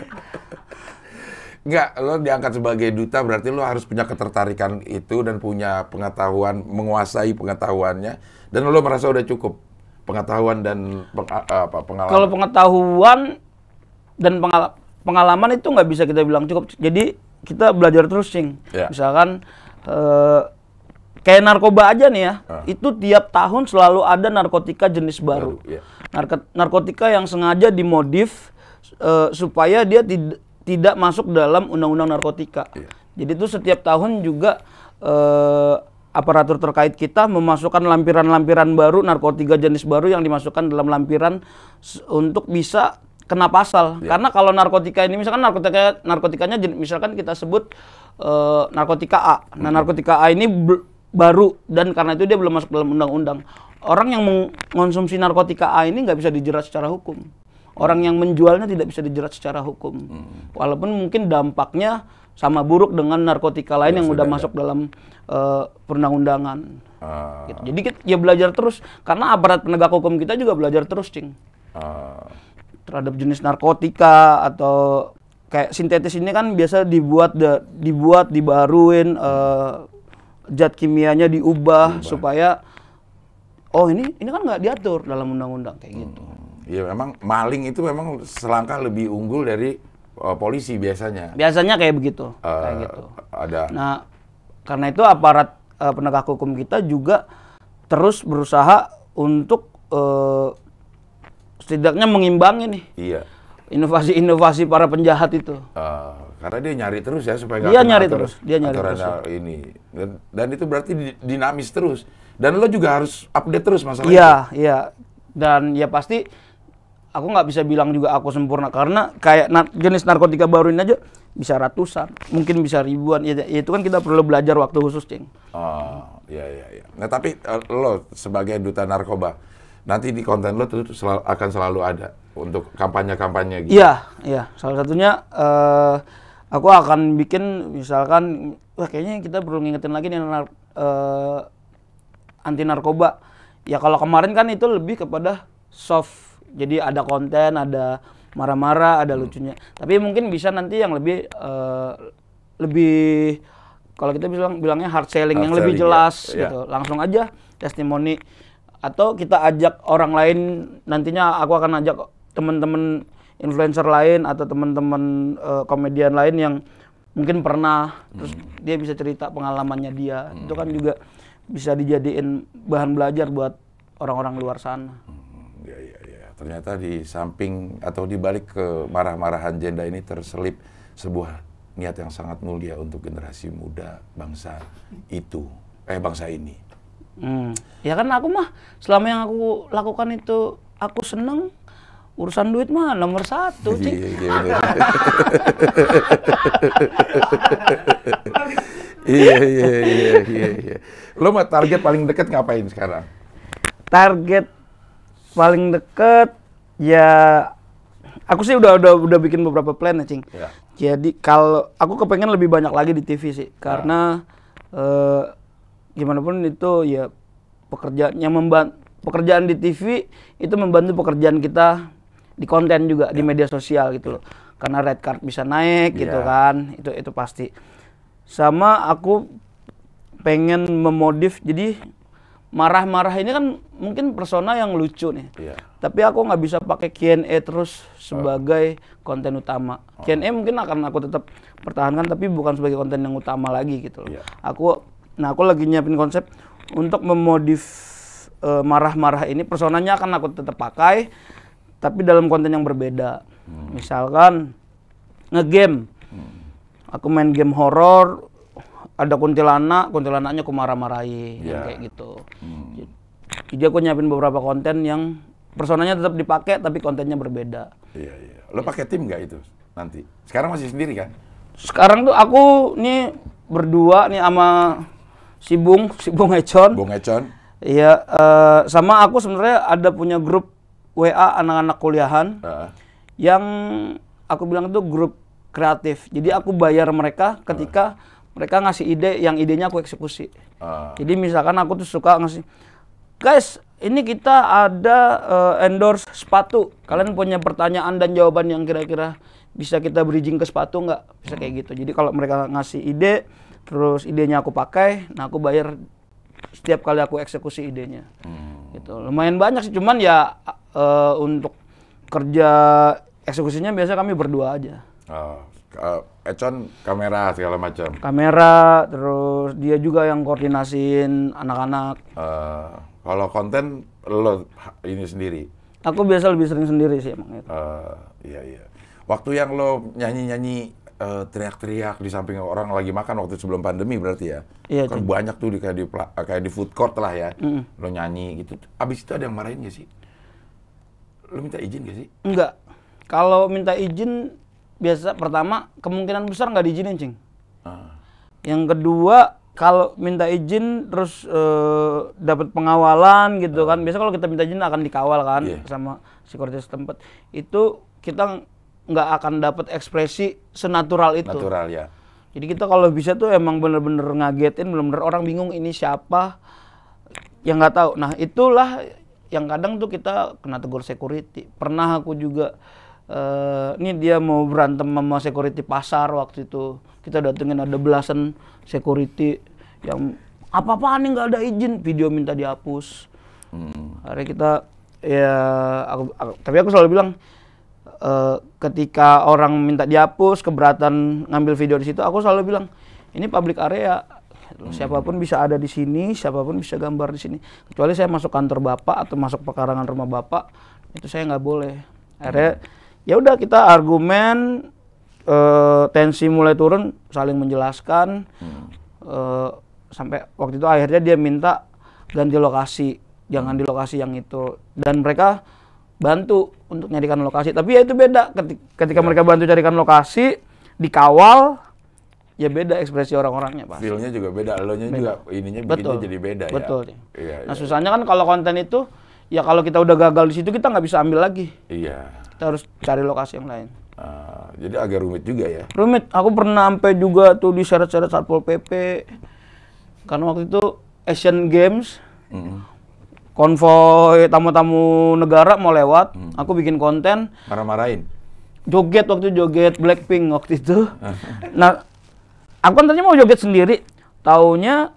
[SPEAKER 1] Enggak, lo diangkat sebagai duta berarti lo harus punya ketertarikan itu dan punya pengetahuan, menguasai pengetahuannya dan lo merasa udah cukup pengetahuan dan peng, eh, apa, pengalaman. Kalau
[SPEAKER 2] pengetahuan dan pengal pengalaman itu nggak bisa kita bilang cukup. Jadi kita belajar terus sing. Ya. Misalkan eh, kayak narkoba aja nih ya, uh. itu tiap tahun selalu ada narkotika jenis baru. yeah. Ya. narkotika yang sengaja dimodif uh, supaya dia tidak tidak masuk dalam undang-undang narkotika. Iya. Jadi itu setiap tahun juga eh, aparatur terkait kita memasukkan lampiran-lampiran baru narkotika jenis baru yang dimasukkan dalam lampiran untuk bisa kena pasal. Iya. Karena kalau narkotika ini misalkan narkotika narkotikanya misalkan kita sebut eh, narkotika A. Nah, hmm. narkotika A ini baru dan karena itu dia belum masuk dalam undang-undang. Orang yang mengonsumsi narkotika A ini nggak bisa dijerat secara hukum. Orang yang menjualnya tidak bisa dijerat secara hukum. Hmm. Walaupun mungkin dampaknya sama buruk dengan narkotika lain ya, yang udah masuk dalam uh, perundang-undangan. Uh. Gitu. Jadi kita ya belajar terus karena aparat penegak hukum kita juga belajar terus, Cing. Uh. Terhadap jenis narkotika atau kayak sintetis ini kan biasa dibuat de, dibuat dibaruin uh, zat kimianya diubah Ubah. supaya oh ini ini kan nggak diatur dalam undang-undang kayak gitu. hmm. gitu.
[SPEAKER 1] Ya memang maling itu memang selangkah lebih unggul dari uh, polisi biasanya.
[SPEAKER 2] Biasanya kayak begitu.
[SPEAKER 1] Uh, kayak gitu. Ada.
[SPEAKER 2] Nah, karena itu aparat uh, penegak hukum kita juga terus berusaha untuk uh, setidaknya mengimbangi nih. Iya. Inovasi-inovasi para penjahat itu. Uh, karena dia nyari terus ya supaya dia nyari atur, terus, dia nyari terus. Ya.
[SPEAKER 1] ini. Dan, dan itu berarti dinamis terus. Dan lo juga harus update terus masalah iya, itu. Iya,
[SPEAKER 2] iya. Dan ya pasti aku nggak bisa bilang juga aku sempurna karena kayak nar jenis narkotika baru ini aja bisa ratusan, mungkin bisa ribuan. Ya, ya itu kan kita perlu belajar waktu khusus, Ceng.
[SPEAKER 1] Oh, iya iya iya. Nah, tapi uh, lo sebagai duta narkoba, nanti di konten lo tuh sel akan selalu ada untuk kampanye-kampanye gitu.
[SPEAKER 2] Iya, iya. Salah satunya uh, aku akan bikin misalkan wah kayaknya kita perlu ngingetin lagi nih nar uh, anti narkoba. Ya kalau kemarin kan itu lebih kepada soft jadi ada konten, ada marah-marah, ada hmm. lucunya. Tapi mungkin bisa nanti yang lebih uh, lebih kalau kita bilang bilangnya hard selling hard yang selling, lebih ya. jelas ya. gitu. Ya. Langsung aja testimoni atau kita ajak orang lain nantinya aku akan ajak teman-teman influencer lain atau teman-teman uh, eh, komedian lain yang mungkin pernah hmm. terus dia bisa cerita pengalamannya dia. Hmm. Itu kan juga bisa dijadiin bahan belajar buat orang-orang luar sana. Hmm,
[SPEAKER 1] ya, ya ternyata di samping atau di balik ke marah-marahan jenda ini terselip sebuah niat yang sangat mulia untuk generasi muda bangsa itu eh bangsa ini.
[SPEAKER 2] Hmm. Ya kan aku mah selama yang aku lakukan itu aku seneng urusan duit mah nomor satu
[SPEAKER 1] sih. Iya, iya iya, iya, iya, iya, iya, iya. Lo mah target paling deket
[SPEAKER 2] ngapain sekarang? Target paling deket ya aku sih udah udah udah bikin beberapa plan ya cing ya. jadi kalau aku kepengen lebih banyak lagi di TV sih ya. karena ya. uh, gimana pun itu ya pekerjaan yang membantu pekerjaan di TV itu membantu pekerjaan kita di konten juga ya. di media sosial gitu loh ya. karena red card bisa naik gitu ya. gitu kan itu itu pasti sama aku pengen memodif jadi marah-marah ini kan mungkin persona yang lucu nih. Yeah. Tapi aku nggak bisa pakai Q&A terus sebagai uh. konten utama. Uh. Oh. Q&A mungkin akan aku tetap pertahankan tapi bukan sebagai konten yang utama lagi gitu loh. Yeah. Aku nah aku lagi nyiapin konsep untuk memodif uh, marah-marah ini personanya akan aku tetap pakai tapi dalam konten yang berbeda. Hmm. Misalkan ngegame. Hmm. Aku main game horor, ada kuntilanak, kuntilanaknya aku marah marahi kan yeah. kayak gitu. Hmm. Jadi aku nyiapin beberapa konten yang personanya tetap dipakai tapi kontennya berbeda.
[SPEAKER 1] Iya iya. Lo gitu. pakai tim nggak itu nanti? Sekarang masih sendiri kan?
[SPEAKER 2] Sekarang tuh aku nih berdua nih sama si Bung, si Bung Econ. Bung Econ. Iya, uh, sama aku sebenarnya ada punya grup WA anak-anak kuliahan uh. yang aku bilang itu grup kreatif. Jadi aku bayar mereka ketika uh mereka ngasih ide yang idenya aku eksekusi. Uh. Jadi misalkan aku tuh suka ngasih, guys ini kita ada uh, endorse sepatu. Kalian punya pertanyaan dan jawaban yang kira-kira bisa kita bridging ke sepatu nggak? Bisa kayak gitu. Jadi kalau mereka ngasih ide, terus idenya aku pakai, nah aku bayar setiap kali aku eksekusi idenya. Hmm. Gitu. Lumayan banyak sih, cuman ya uh, untuk kerja eksekusinya biasa kami berdua aja.
[SPEAKER 1] Uh, uh Econ kamera segala macam.
[SPEAKER 2] Kamera, terus dia juga yang koordinasiin anak-anak.
[SPEAKER 1] Uh, kalau konten lo ini sendiri.
[SPEAKER 2] Aku biasa lebih sering sendiri sih
[SPEAKER 1] emang itu. Uh, iya iya. Waktu yang lo nyanyi-nyanyi uh, teriak-teriak di samping orang lagi makan waktu sebelum pandemi berarti ya. Iya. Kan banyak tuh di kayak di kayak di food court lah ya.
[SPEAKER 2] Mm. Lo nyanyi gitu. Abis itu ada yang marahin gak sih? Lo minta izin gak sih? Enggak. Kalau minta izin biasa pertama kemungkinan besar nggak diizinin cing uh. yang kedua kalau minta izin terus uh, dapat pengawalan gitu uh. kan ah. biasa kalau kita minta izin akan dikawal kan yeah. sama security setempat itu kita nggak akan dapat ekspresi senatural itu natural ya jadi kita kalau bisa tuh emang bener-bener ngagetin bener-bener orang bingung ini siapa yang nggak tahu nah itulah yang kadang tuh kita kena tegur security pernah aku juga uh, ini dia mau berantem sama security pasar waktu itu kita datengin ada belasan security yang apa-apaan nih nggak ada izin video minta dihapus hmm. hari kita ya aku, aku tapi aku selalu bilang uh, ketika orang minta dihapus keberatan ngambil video di situ aku selalu bilang ini public area hmm. siapapun bisa ada di sini siapapun bisa gambar di sini kecuali saya masuk kantor bapak atau masuk pekarangan rumah bapak itu saya nggak boleh akhirnya hmm ya udah kita argumen e, tensi mulai turun saling menjelaskan hmm. e, sampai waktu itu akhirnya dia minta ganti lokasi jangan di lokasi yang itu dan mereka bantu untuk nyarikan lokasi tapi ya itu beda ketika, ketika ya. mereka bantu carikan lokasi dikawal ya beda ekspresi orang-orangnya pasti. Feelnya juga
[SPEAKER 1] beda, lo nya juga ininya betul. bikinnya jadi beda betul. ya. Betul. Ya, nah ya.
[SPEAKER 2] susahnya kan kalau konten itu ya kalau kita udah gagal di situ kita nggak bisa ambil lagi. Iya. Kita harus cari lokasi yang lain.
[SPEAKER 1] Uh, jadi agak rumit juga ya.
[SPEAKER 2] Rumit. Aku pernah sampai juga tuh syarat seret satpol pp. Karena waktu itu Asian Games, mm. konvoy tamu-tamu negara mau lewat, mm. aku bikin konten. Marah-marahin. Joget waktu joget Blackpink waktu itu. nah, aku kan tadinya mau joget sendiri, taunya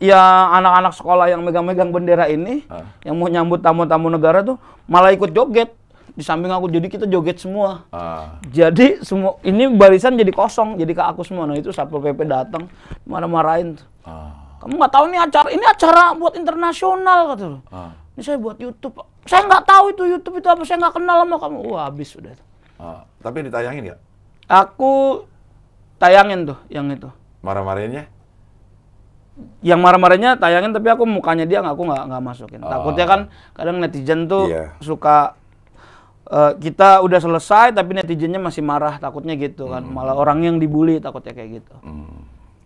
[SPEAKER 2] ya anak-anak sekolah yang megang-megang bendera ini uh. yang mau nyambut tamu-tamu negara tuh malah ikut joget di samping aku jadi kita joget semua uh. jadi semua ini barisan jadi kosong jadi ke aku semua nah itu satpol pp datang marah-marahin uh. kamu nggak tahu ini acara ini acara buat internasional kata uh. ini saya buat YouTube saya nggak tahu itu YouTube itu apa saya nggak kenal sama kamu wah habis sudah uh. tapi ditayangin ya aku tayangin tuh yang itu marah-marahinnya yang marah-marahnya tayangin tapi aku mukanya dia nggak aku nggak nggak masukin. Oh. Takutnya kan kadang netizen tuh yeah. suka uh, kita udah selesai tapi netizennya masih marah takutnya gitu kan. Mm. Malah orang yang dibully takutnya kayak gitu. Mm.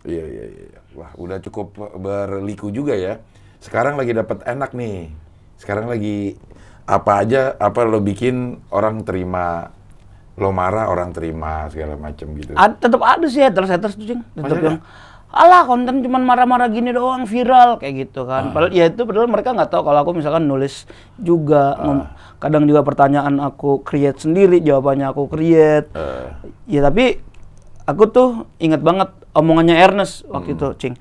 [SPEAKER 1] Iya iya iya. Wah, udah cukup berliku juga ya. Sekarang lagi dapat enak nih. Sekarang lagi apa aja apa lo bikin orang terima lo marah orang terima segala macam gitu.
[SPEAKER 2] Ad, tetap ada sih haters terus tuh cing. Tetap yang ada? alah konten cuman marah-marah gini doang viral kayak gitu kan. Ah. Padahal ya itu padahal mereka nggak tahu kalau aku misalkan nulis juga uh. kadang juga pertanyaan aku create sendiri, jawabannya aku create. Uh. Ya tapi aku tuh ingat banget omongannya Ernest waktu hmm. itu, Cing.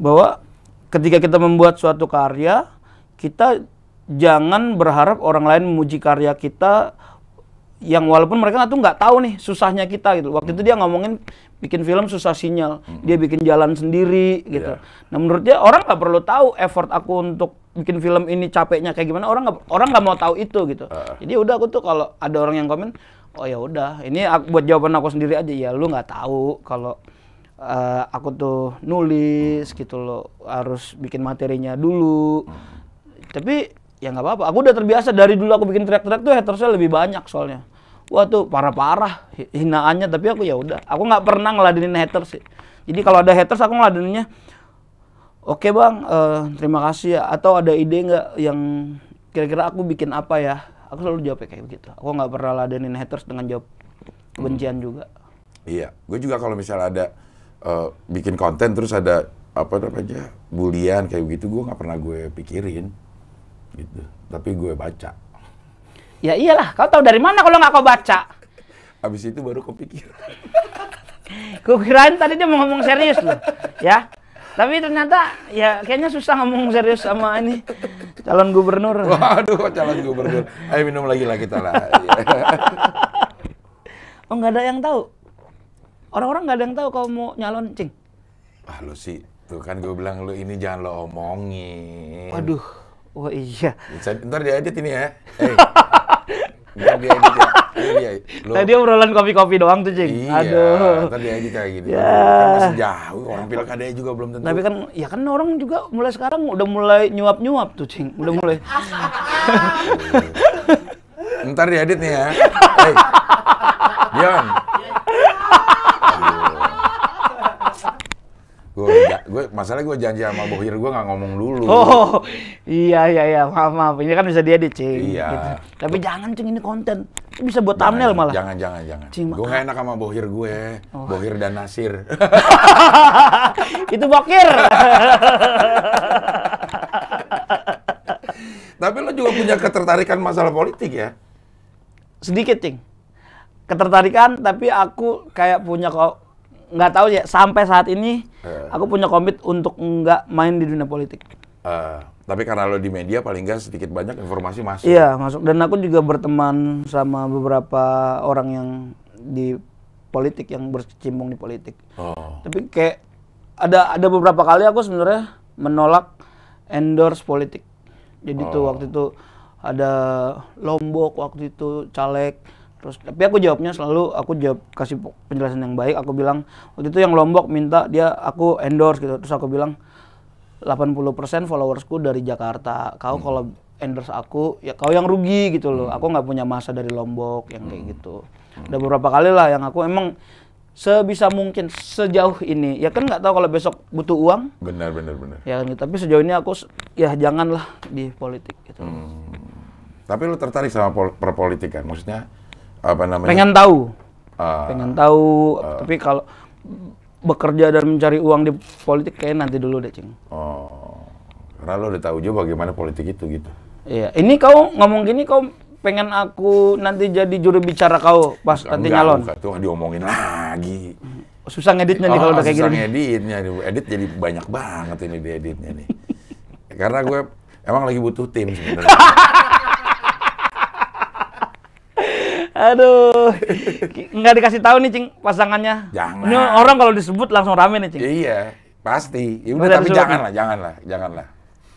[SPEAKER 2] Bahwa ketika kita membuat suatu karya, kita jangan berharap orang lain memuji karya kita yang walaupun mereka tuh nggak tahu nih susahnya kita gitu. Waktu hmm. itu dia ngomongin bikin film susah sinyal mm-hmm. dia bikin jalan sendiri gitu yeah. nah menurut dia orang nggak perlu tahu effort aku untuk bikin film ini capeknya kayak gimana orang nggak orang nggak mau tahu itu gitu uh. jadi udah aku tuh kalau ada orang yang komen oh ya udah ini aku, buat jawaban aku sendiri aja ya lu nggak tahu kalau uh, aku tuh nulis hmm. gitu loh harus bikin materinya dulu hmm. tapi ya nggak apa-apa aku udah terbiasa dari dulu aku bikin track-track tuh hatersnya lebih banyak soalnya wah tuh parah-parah hinaannya tapi aku ya udah aku nggak pernah ngeladenin haters sih jadi kalau ada haters aku ngeladeninnya oke okay bang uh, terima kasih ya atau ada ide nggak yang kira-kira aku bikin apa ya aku selalu jawab kayak begitu aku nggak pernah ladenin haters dengan jawab kebencian hmm. juga
[SPEAKER 1] iya gue juga kalau misalnya ada uh, bikin konten terus ada apa namanya bulian kayak begitu gue nggak pernah gue pikirin gitu tapi gue baca
[SPEAKER 2] Ya iyalah, kau tahu dari mana kalau nggak kau baca?
[SPEAKER 1] Habis itu baru kau pikir.
[SPEAKER 2] Kukirain tadi dia mau ngomong serius loh, ya. Tapi ternyata ya kayaknya susah ngomong serius sama ini
[SPEAKER 1] calon gubernur. Waduh, calon gubernur. Ayo minum lagi lah kita lah.
[SPEAKER 2] oh nggak ada yang tahu. Orang-orang nggak ada yang tahu kau mau nyalon cing.
[SPEAKER 1] Ah lu sih, tuh kan gue bilang lu ini jangan lo omongin. Waduh,
[SPEAKER 2] oh iya.
[SPEAKER 1] ntar dia edit ini ya. Hey. Tadi dia ya.
[SPEAKER 2] Dia, Tadi obrolan kopi-kopi doang tuh, Cing. Iya, Aduh. Tadi edit kayak gitu. Ya. Kan masih jauh, orang ya, pilkada juga belum tentu. Tapi kan, ya kan orang juga mulai sekarang udah mulai nyuap-nyuap tuh, Cing. Udah mulai. Iya. Ntar diedit nih ya. Hey. Dion,
[SPEAKER 1] Gue gue masalah gue janji sama
[SPEAKER 2] Bohir gue nggak ngomong dulu. Oh iya iya iya maaf maaf ini kan bisa dia di cing. Iya. Gitu. Tapi jangan cing ini konten bisa buat
[SPEAKER 1] jangan, thumbnail malah. Jangan jangan jangan. gue gak enak sama Bohir gue. Oh. Bohir dan Nasir.
[SPEAKER 2] Itu Bohir. Tapi lo juga punya ketertarikan masalah politik ya? Sedikit cing ketertarikan tapi aku kayak punya kok nggak tahu ya sampai saat ini uh. aku punya komit untuk nggak main di dunia politik.
[SPEAKER 1] Uh, tapi karena lo di media paling nggak sedikit banyak informasi masuk. Iya masuk dan
[SPEAKER 2] aku juga berteman sama beberapa orang yang di politik yang berkecimpung di politik. Oh. Tapi kayak ada ada beberapa kali aku sebenarnya menolak endorse politik. Jadi oh. tuh waktu itu ada Lombok waktu itu caleg terus tapi aku jawabnya selalu aku jawab kasih penjelasan yang baik aku bilang waktu itu yang lombok minta dia aku endorse gitu terus aku bilang 80% followersku dari Jakarta kau hmm. kalau endorse aku ya kau yang rugi gitu loh hmm. aku nggak punya masa dari lombok yang kayak hmm. gitu hmm. udah beberapa kali lah yang aku emang sebisa mungkin sejauh ini ya kan nggak tahu kalau besok butuh uang
[SPEAKER 1] benar benar benar
[SPEAKER 2] ya kan gitu. tapi sejauh ini aku ya janganlah di politik
[SPEAKER 1] gitu hmm. tapi lu tertarik sama perpolitikan maksudnya apa namanya? Pengen tahu. Uh, pengen
[SPEAKER 2] tahu, uh, tapi kalau bekerja dan mencari uang di politik kayak nanti dulu deh, Cing.
[SPEAKER 1] Oh. Karena lo udah tahu juga bagaimana politik itu gitu.
[SPEAKER 2] Iya, ini kau ngomong gini kau pengen aku nanti jadi juru bicara kau pas enggak, nanti nyalon. Enggak, tuh diomongin lagi. Susah ngeditnya nih oh, kalau udah kayak gini. Susah
[SPEAKER 1] ngeditnya, edit jadi banyak banget ini dieditnya nih. Karena gue emang lagi
[SPEAKER 2] butuh tim sebenarnya. Aduh. Nggak dikasih tahu nih, Cing, pasangannya. Jangan. Ini orang kalau disebut langsung rame
[SPEAKER 1] nih, Cing. Iya, pasti. Ya udah, tapi janganlah, janganlah, janganlah.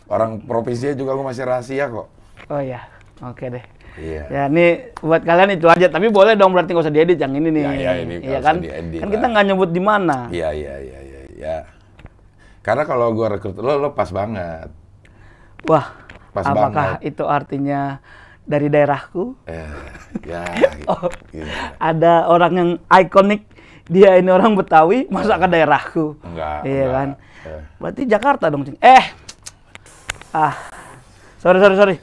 [SPEAKER 1] Orang provinsi juga gue masih rahasia kok.
[SPEAKER 2] Oh iya. Oke deh. Iya. Ya ini buat kalian itu aja, tapi boleh dong berarti nggak usah diedit yang ini nih. Iya, iya ini iya kan? Diedit kan kita nggak nyebut di mana.
[SPEAKER 1] Iya, iya, iya, iya, iya. Karena kalau gue rekrut lo, lo pas banget. Wah, pas apakah
[SPEAKER 2] banget. itu artinya dari daerahku. Eh, ya, gitu. oh, gitu. Ada orang yang ikonik dia ini orang Betawi masuk ke daerahku. Enggak. Iya enggak. kan. Eh. Berarti Jakarta dong. Cing. Eh. Ah. Sorry sorry sorry.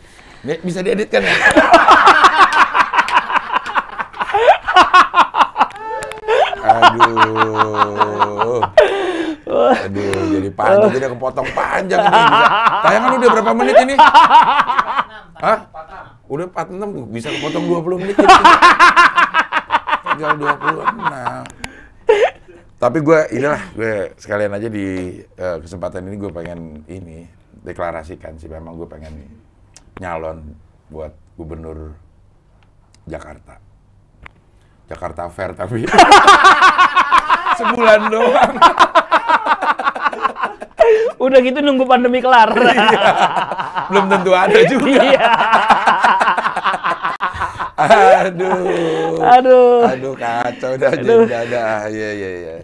[SPEAKER 2] Bisa diedit kan ya?
[SPEAKER 1] Aduh. Aduh, jadi panjang, jadi kepotong panjang. ini, Tayangan udah berapa menit ini? Hah? Udah 46 bisa dua 20 menit. Gitu. Tinggal 26. Tapi gue inilah gue sekalian aja di uh, kesempatan ini gue pengen ini deklarasikan sih memang gue pengen nyalon buat gubernur Jakarta. Jakarta Fair tapi
[SPEAKER 2] sebulan doang. Udah gitu nunggu pandemi kelar. Iya.
[SPEAKER 1] Belum tentu ada juga. Iya. Aduh. Aduh. Aduh kacau dah jadi Jen. ada. Iya iya iya.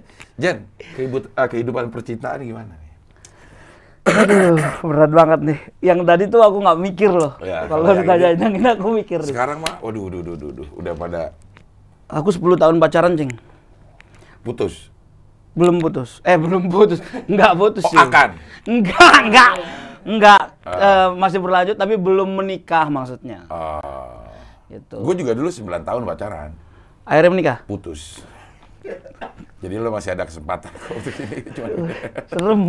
[SPEAKER 1] Jen, kehibut, uh, ah, kehidupan percintaan gimana nih?
[SPEAKER 2] Aduh, berat banget nih. Yang tadi tuh aku nggak mikir loh. Ya, kalau ditanya yang ini aku mikir. Sekarang
[SPEAKER 1] mah, waduh, waduh, waduh, waduh, udah pada.
[SPEAKER 2] Aku 10 tahun pacaran, cing. Putus. Belum putus. Eh, belum putus. Nggak putus. Oh, cing. akan. Enggak, enggak. Enggak, uh. Ah. uh, eh, masih berlanjut tapi belum menikah maksudnya. Uh. Gitu. Gue juga
[SPEAKER 1] dulu 9 tahun pacaran. Akhirnya menikah? Putus. Jadi lo masih ada kesempatan untuk ini.
[SPEAKER 2] Cuman... Serem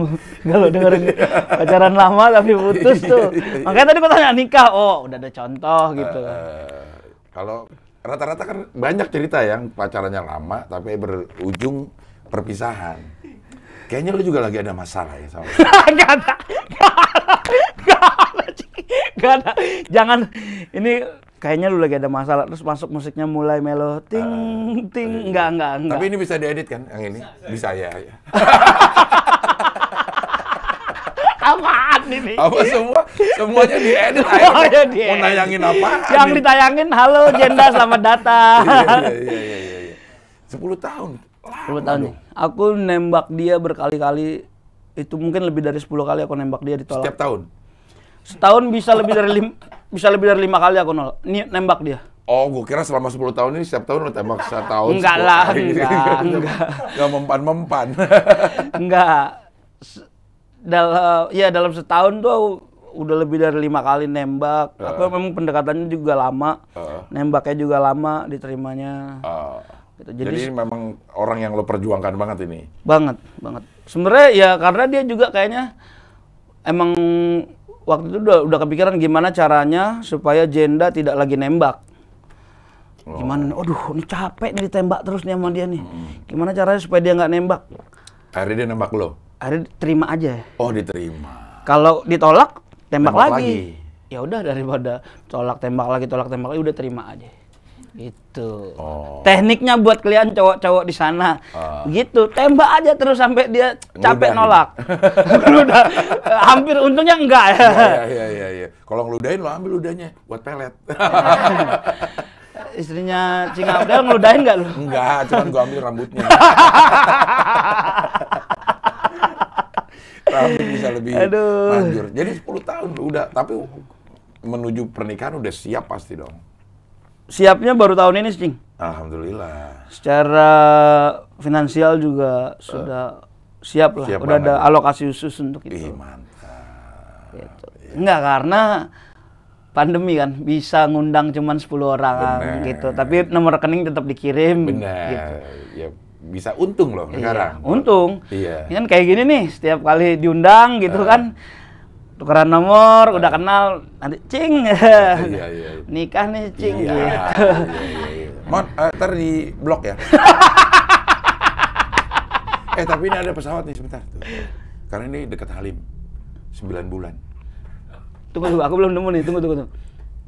[SPEAKER 2] kalau dengerin pacaran lama tapi putus iya, tuh. Iya, iya. Makanya tadi gue tanya nikah, oh udah ada contoh eh, gitu. uh, kalau rata-rata kan
[SPEAKER 1] banyak cerita yang pacarannya lama tapi berujung perpisahan.
[SPEAKER 2] Kayaknya lo juga lagi ada masalah ya sama. gak gak ada, gak ada, gak ada. Jangan ini kayaknya lu lagi ada masalah terus masuk musiknya mulai melo ah, ting uh, ting enggak iya, iya. enggak enggak tapi ini
[SPEAKER 1] bisa diedit kan yang ini bisa, bisa ya, ya.
[SPEAKER 2] apaan ini apa semua
[SPEAKER 1] semuanya diedit semuanya
[SPEAKER 2] di mau nayangin apa yang ini? ditayangin halo jenda selamat datang iya iya iya iya, iya sepuluh tahun sepuluh tahun nih aku nembak dia berkali-kali itu mungkin lebih dari 10 kali aku nembak dia ditolak setiap tahun setahun bisa lebih dari lim, bisa lebih dari lima kali aku nol nembak dia Oh, gue kira selama 10 tahun ini setiap tahun lo tembak setahun. Enggak lah, enggak, enggak. mempan-mempan. enggak. Dalam ya dalam setahun tuh udah lebih dari lima kali nembak. Uh. Ah. Aku memang pendekatannya juga lama. Uh. Nembaknya juga lama diterimanya. Uh. Gitu. Jadi, Jadi
[SPEAKER 1] memang orang yang lo perjuangkan banget ini.
[SPEAKER 2] Banget, banget. Sebenarnya ya karena dia juga kayaknya emang waktu itu udah, udah kepikiran gimana caranya supaya Jenda tidak lagi nembak. Oh. Gimana nih? Aduh, ini capek nih ditembak terus nih sama dia nih. Hmm. Gimana caranya supaya dia nggak nembak?
[SPEAKER 1] Akhirnya dia nembak lo? Akhirnya terima aja. Oh, diterima.
[SPEAKER 2] Kalau ditolak, tembak, tembak lagi. lagi. Ya udah daripada tolak tembak lagi, tolak tembak lagi, udah terima aja. Itu. Oh. Tekniknya buat kalian cowok-cowok di sana. Uh. Gitu, tembak aja terus sampai dia capek ngeludahin. nolak. Udah hampir untungnya enggak ya. Iya iya, iya iya
[SPEAKER 1] iya. Kalau ngeludahin lo ambil ludahnya buat pelet.
[SPEAKER 2] Istrinya Cing Abdel ngeludahin
[SPEAKER 1] enggak lu? Enggak, cuman gua ambil rambutnya. Rambut bisa lebih Aduh. manjur. Jadi 10 tahun udah, tapi menuju pernikahan udah siap pasti dong siapnya baru tahun ini sih, Cing. Alhamdulillah.
[SPEAKER 2] Secara finansial juga eh, sudah uh, siap lah. Siap Udah ada ya. alokasi khusus untuk itu. Ih, mantap. Gitu. Ya. Enggak karena pandemi kan bisa ngundang cuma 10 orang Bener. gitu. Tapi nomor rekening tetap dikirim. Bener, Gitu.
[SPEAKER 1] Ya bisa untung loh iya, sekarang. Untung. Iya. Ini
[SPEAKER 2] kan kayak gini nih setiap kali diundang gitu uh. kan tukeran nomor, udah kenal, nanti cing. Iya, iya, iya. Nikah nih cing iya, gitu. Iya, iya, iya. Mon, uh, ntar di blok ya. eh, tapi ini ada pesawat nih sebentar.
[SPEAKER 1] Karena ini dekat Halim. sembilan bulan.
[SPEAKER 2] Tunggu tunggu aku belum nemu nih. Tunggu, tunggu, tunggu.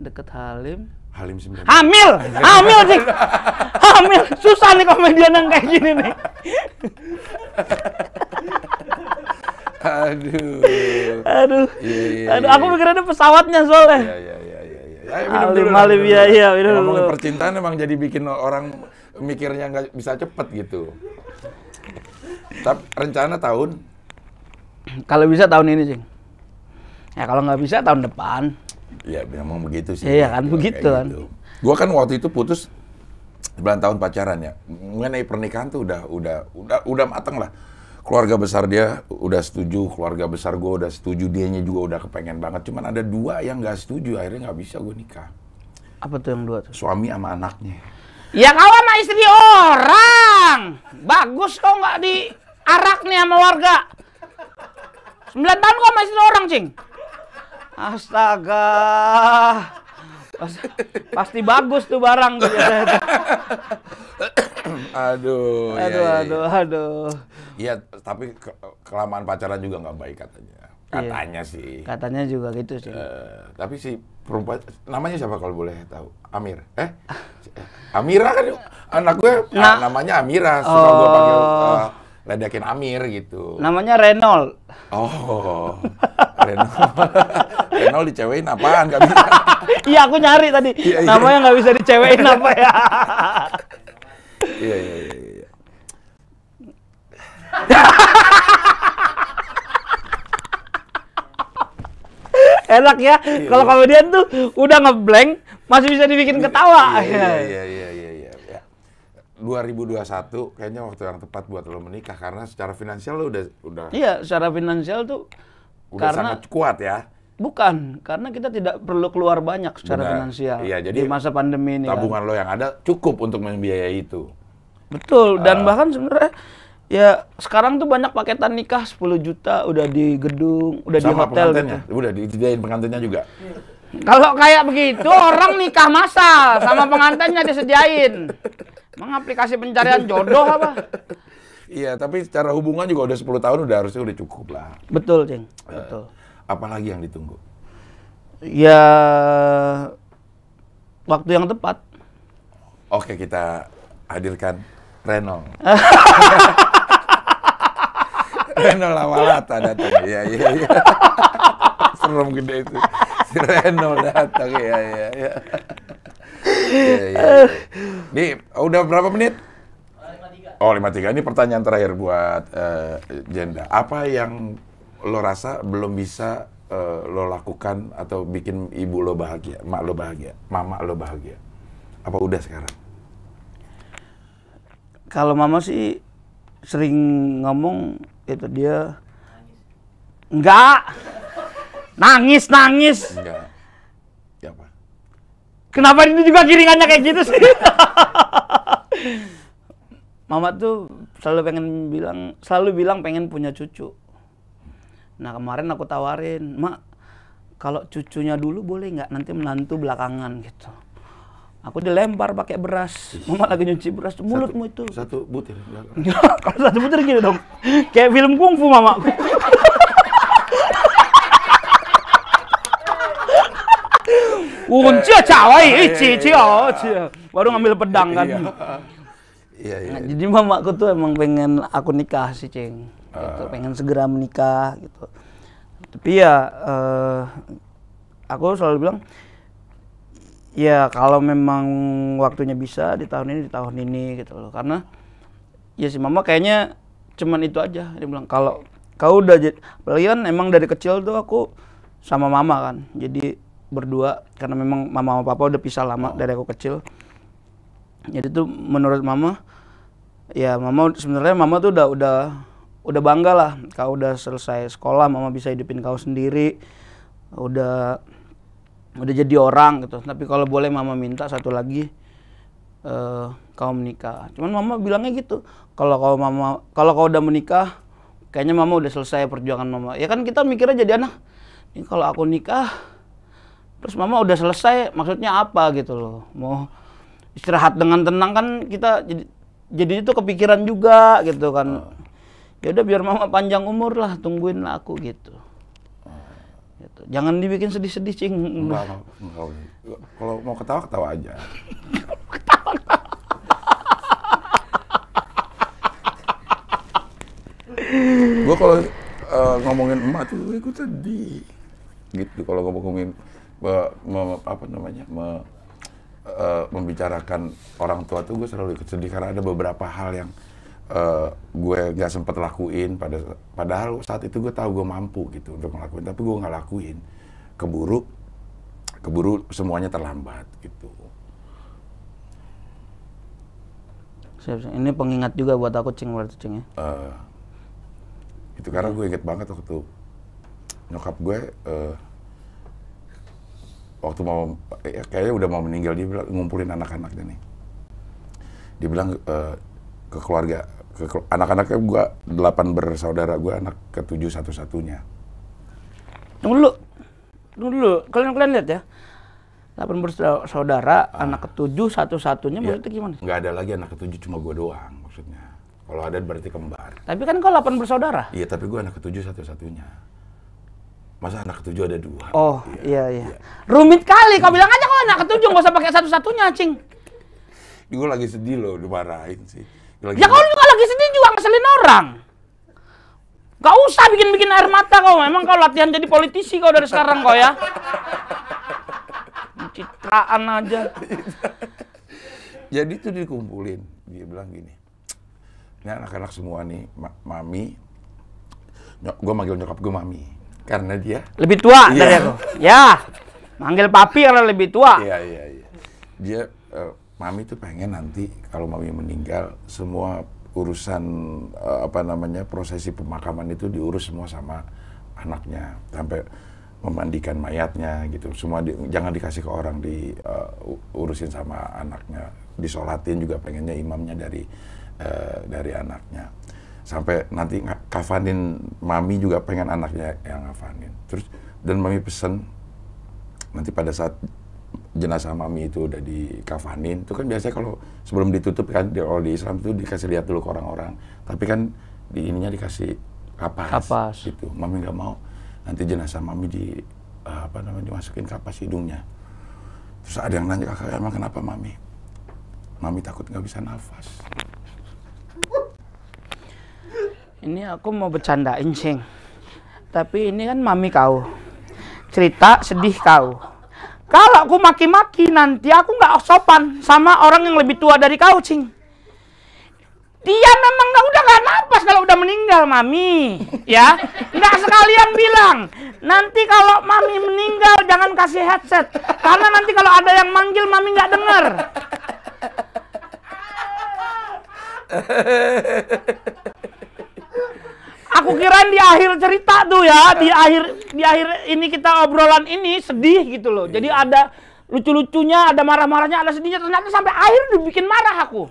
[SPEAKER 2] Dekat Halim. Halim sembilan Hamil! Hamil, sih Hamil! Susah nih komedian yang kayak gini nih.
[SPEAKER 1] Aduh. Aduh. Yeah, yeah, iya, Aduh, yeah, aku mikir
[SPEAKER 2] ada pesawatnya soalnya. Yeah, yeah, yeah. alim, alim, ya, ya, Ngomongin percintaan
[SPEAKER 1] emang jadi bikin orang mikirnya nggak bisa cepet gitu. Tapi rencana
[SPEAKER 2] tahun? Kalau bisa tahun ini sih. Ya kalau nggak bisa tahun depan.
[SPEAKER 1] Iya memang begitu sih. Iya kan ya, begitu kan. Gitu. Gua kan waktu itu putus bulan tahun pacaran ya. Mengenai pernikahan tuh udah udah udah udah mateng lah keluarga besar dia udah setuju, keluarga besar gue udah setuju, dianya juga udah kepengen banget. Cuman ada dua yang gak setuju, akhirnya gak bisa gue nikah. Apa tuh yang dua tuh? Suami sama anaknya.
[SPEAKER 2] Ya kau sama istri orang. Bagus kok gak di arak nih sama warga. Sembilan tahun kok sama istri orang, Cing. Astaga. Pasti, pasti bagus tuh barang.
[SPEAKER 1] aduh. Iya, aduh, ya, aduh, iya. aduh. Iya, tapi ke kelamaan pacaran juga nggak baik katanya. Iya. Katanya iya. sih.
[SPEAKER 2] Katanya juga gitu sih. Uh,
[SPEAKER 1] tapi si perempuan namanya siapa kalau boleh tahu? Amir. Eh? eh Amira kan anak gue ah, nah. namanya Amira, suka oh. gue panggil uh, ledakin Amir gitu.
[SPEAKER 2] Namanya Renol. Oh. Renol. Renol dicewein apaan? Gak bisa. Iya, aku nyari tadi. Namanya nggak bisa dicewein apa ya?
[SPEAKER 1] Iya iya iya. iya. iya.
[SPEAKER 2] Enak ya, iya, kalau komedian tuh udah ngeblank masih bisa dibikin iya, ketawa. Iya, iya iya iya
[SPEAKER 1] iya. iya, iya. 2021 kayaknya waktu yang tepat buat lo menikah karena secara finansial lo udah udah. Iya,
[SPEAKER 2] secara finansial tuh udah karena sangat kuat ya Bukan, karena kita tidak perlu keluar banyak secara Benar. finansial iya, jadi di masa pandemi ini. Tabungan kan. lo yang ada cukup untuk membiayai itu. Betul, dan uh. bahkan sebenarnya ya sekarang tuh banyak paketan nikah 10 juta udah di gedung, udah di hotel gitu. Udah disediain pengantinnya juga. Kalau kayak begitu orang nikah masal sama pengantinnya disediain. Mengaplikasi pencarian jodoh apa?
[SPEAKER 1] Iya, tapi secara hubungan juga udah 10 tahun udah harusnya udah cukup lah.
[SPEAKER 2] Betul, Ceng.
[SPEAKER 1] Uh. Eh. Betul. Apalagi yang ditunggu?
[SPEAKER 2] Ya waktu yang tepat.
[SPEAKER 1] Oke, kita hadirkan Reno Reno Lawalata datang. Iya, iya, iya. Serem gede itu. Si Reno datang. ya iya, iya. Ya, ya. Iya, iya. Nih, oh, udah berapa menit? Oh, 53. Ini pertanyaan terakhir buat uh, Jenda. Apa yang lo rasa belum bisa uh, lo lakukan atau bikin ibu lo bahagia, mak lo bahagia, mama lo bahagia? Apa udah sekarang?
[SPEAKER 2] Kalau mama sih sering ngomong itu dia enggak nangis nangis. Enggak. Ya apa? Kenapa ini juga kiringannya kayak gitu sih? mama tuh selalu pengen bilang, selalu bilang pengen punya cucu Nah kemarin aku tawarin, mak kalau cucunya dulu boleh nggak nanti menantu belakangan gitu. Aku dilempar pakai beras, mama lagi nyuci beras, mulutmu itu. Satu butir. kalau satu butir gini dong, kayak film kungfu mama mamaku. unci cawai, eh, ici, eh, ici, iya. oh, Baru ngambil pedang kan. Iya, iya. iya. Nah, jadi mamaku tuh emang pengen aku nikah sih, Ceng gitu ah. pengen segera menikah gitu tapi ya uh, aku selalu bilang ya kalau memang waktunya bisa di tahun ini di tahun ini gitu loh karena ya si mama kayaknya cuman itu aja dia bilang kalau kau udah jadi kan emang dari kecil tuh aku sama mama kan jadi berdua karena memang mama sama papa udah pisah lama ah. dari aku kecil jadi tuh menurut mama ya mama sebenarnya mama tuh udah udah udah bangga lah kau udah selesai sekolah mama bisa hidupin kau sendiri udah udah jadi orang gitu tapi kalau boleh mama minta satu lagi uh, kau menikah cuman mama bilangnya gitu kalau kau mama kalau kau udah menikah kayaknya mama udah selesai perjuangan mama ya kan kita mikirnya jadi anak ini kalau aku nikah terus mama udah selesai maksudnya apa gitu loh mau istirahat dengan tenang kan kita jadi jadi itu kepikiran juga gitu kan uh ya udah biar mama panjang umur lah tungguin lah aku gitu hmm. gitu. Jangan dibikin sedih-sedih, Cing.
[SPEAKER 1] Kalau mau ketawa, ketawa aja. gue kalau uh, ngomongin emak tuh gue ikut sedih. Gitu, kalau ngomongin me, me, apa namanya, me, uh, membicarakan orang tua tuh gue selalu ikut sedih karena ada beberapa hal yang uh, gue nggak sempet lakuin pada padahal saat itu gue tahu gue mampu gitu untuk ngelakuin tapi gue nggak lakuin keburu keburu semuanya terlambat gitu
[SPEAKER 2] siap, siap. ini pengingat juga buat aku cing buat cing ya
[SPEAKER 1] uh, itu karena gue inget banget waktu nyokap gue uh, waktu mau ya kayaknya udah mau meninggal dia bilang ngumpulin anak-anaknya nih dia bilang uh, ke keluarga ke anak-anaknya gue delapan bersaudara gue anak ketujuh satu-satunya
[SPEAKER 2] tunggu dulu dulu kalian kalian lihat ya delapan bersaudara ah. anak ketujuh satu-satunya ya, maksudnya gimana
[SPEAKER 1] nggak ada lagi anak ketujuh cuma gue doang maksudnya kalau ada berarti kembar
[SPEAKER 2] tapi kan kau delapan bersaudara
[SPEAKER 1] iya tapi gue anak ketujuh satu-satunya masa anak ketujuh ada dua
[SPEAKER 2] oh iya iya, ya. rumit kali kau bilang aja kau anak ketujuh gak usah pakai satu-satunya cing
[SPEAKER 1] gue lagi sedih loh dimarahin sih lagi ya kalau juga
[SPEAKER 2] lagi sedih juga ngeselin orang. Gak usah bikin-bikin air mata kau. Memang kau latihan jadi politisi kau dari sekarang kau ya. Citraan aja.
[SPEAKER 1] jadi itu dikumpulin. Dia bilang gini. Ini anak-anak semua nih, ma mami. Gue manggil nyokap gue mami. Karena dia... Lebih tua iya. dari aku.
[SPEAKER 2] Ya. Manggil papi karena lebih tua. Iya,
[SPEAKER 1] iya, iya. Dia uh, mami tuh pengen nanti kalau mami meninggal semua urusan eh, apa namanya prosesi pemakaman itu diurus semua sama anaknya sampai memandikan mayatnya gitu semua di, jangan dikasih ke orang di uh, urusin sama anaknya disolatin juga pengennya imamnya dari uh, dari anaknya sampai nanti kafanin mami juga pengen anaknya yang kafanin terus dan mami pesen nanti pada saat jenazah mami itu udah di kafanin. itu kan biasanya kalau sebelum ditutup kan di kalau Islam itu dikasih lihat dulu ke orang-orang tapi kan di ininya dikasih kapas, kapas. gitu mami nggak mau nanti jenazah mami di eh, apa namanya dimasukin kapas hidungnya terus ada yang nanya kakak emang kenapa mami mami takut nggak bisa nafas
[SPEAKER 2] ini aku mau bercandain ceng tapi ini kan mami kau cerita sedih kau kalau aku maki-maki nanti aku nggak sopan sama orang yang lebih tua dari kau, Cing. Dia memang nggak udah nggak nafas kalau udah meninggal, Mami. Ya, nggak sekalian bilang. Nanti kalau Mami meninggal jangan kasih headset. Karena nanti kalau ada yang manggil Mami nggak dengar. aku kirain di akhir cerita tuh ya, di iya. akhir di akhir ini kita obrolan ini sedih gitu loh. Jadi iya. ada lucu-lucunya, ada marah-marahnya, ada sedihnya. Ternyata sampai akhir dibikin marah aku.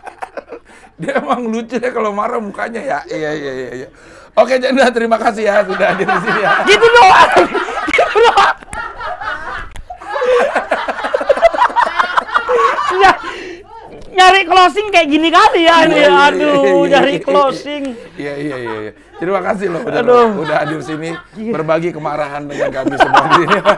[SPEAKER 1] Dia emang lucu ya kalau marah mukanya ya. Iya iya iya. iya. Oke Jenda terima kasih ya sudah hadir di sini ya. Gitu doang. gitu doang.
[SPEAKER 2] nyari closing kayak gini kali ya iya, ini. Iya, iya. Aduh, nyari closing.
[SPEAKER 1] Iya iya iya. iya. Terima kasih loh udah, Aduh. udah hadir sini berbagi kemarahan dengan kami semua di sini.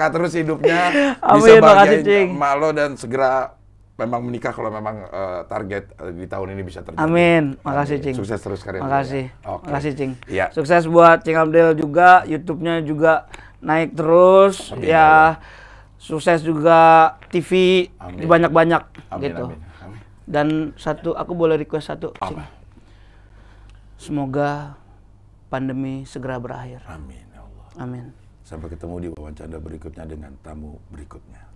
[SPEAKER 1] terus hidupnya. Amin, bisa Cing. Malo dan segera memang menikah kalau memang uh, target uh, di tahun ini bisa terjadi. Amin. Makasih Cing. Sukses terus karya. Makasih. Ya. Okay. Makasih Cing. Ya.
[SPEAKER 2] Sukses buat Cing Abdel juga, YouTube-nya juga naik terus Amin. ya sukses juga TV banyak-banyak gitu. Amin, amin. Dan satu aku boleh request satu. Apa? Semoga pandemi segera berakhir. Amin ya Allah. Amin.
[SPEAKER 1] Sampai ketemu di wawancara berikutnya dengan tamu berikutnya.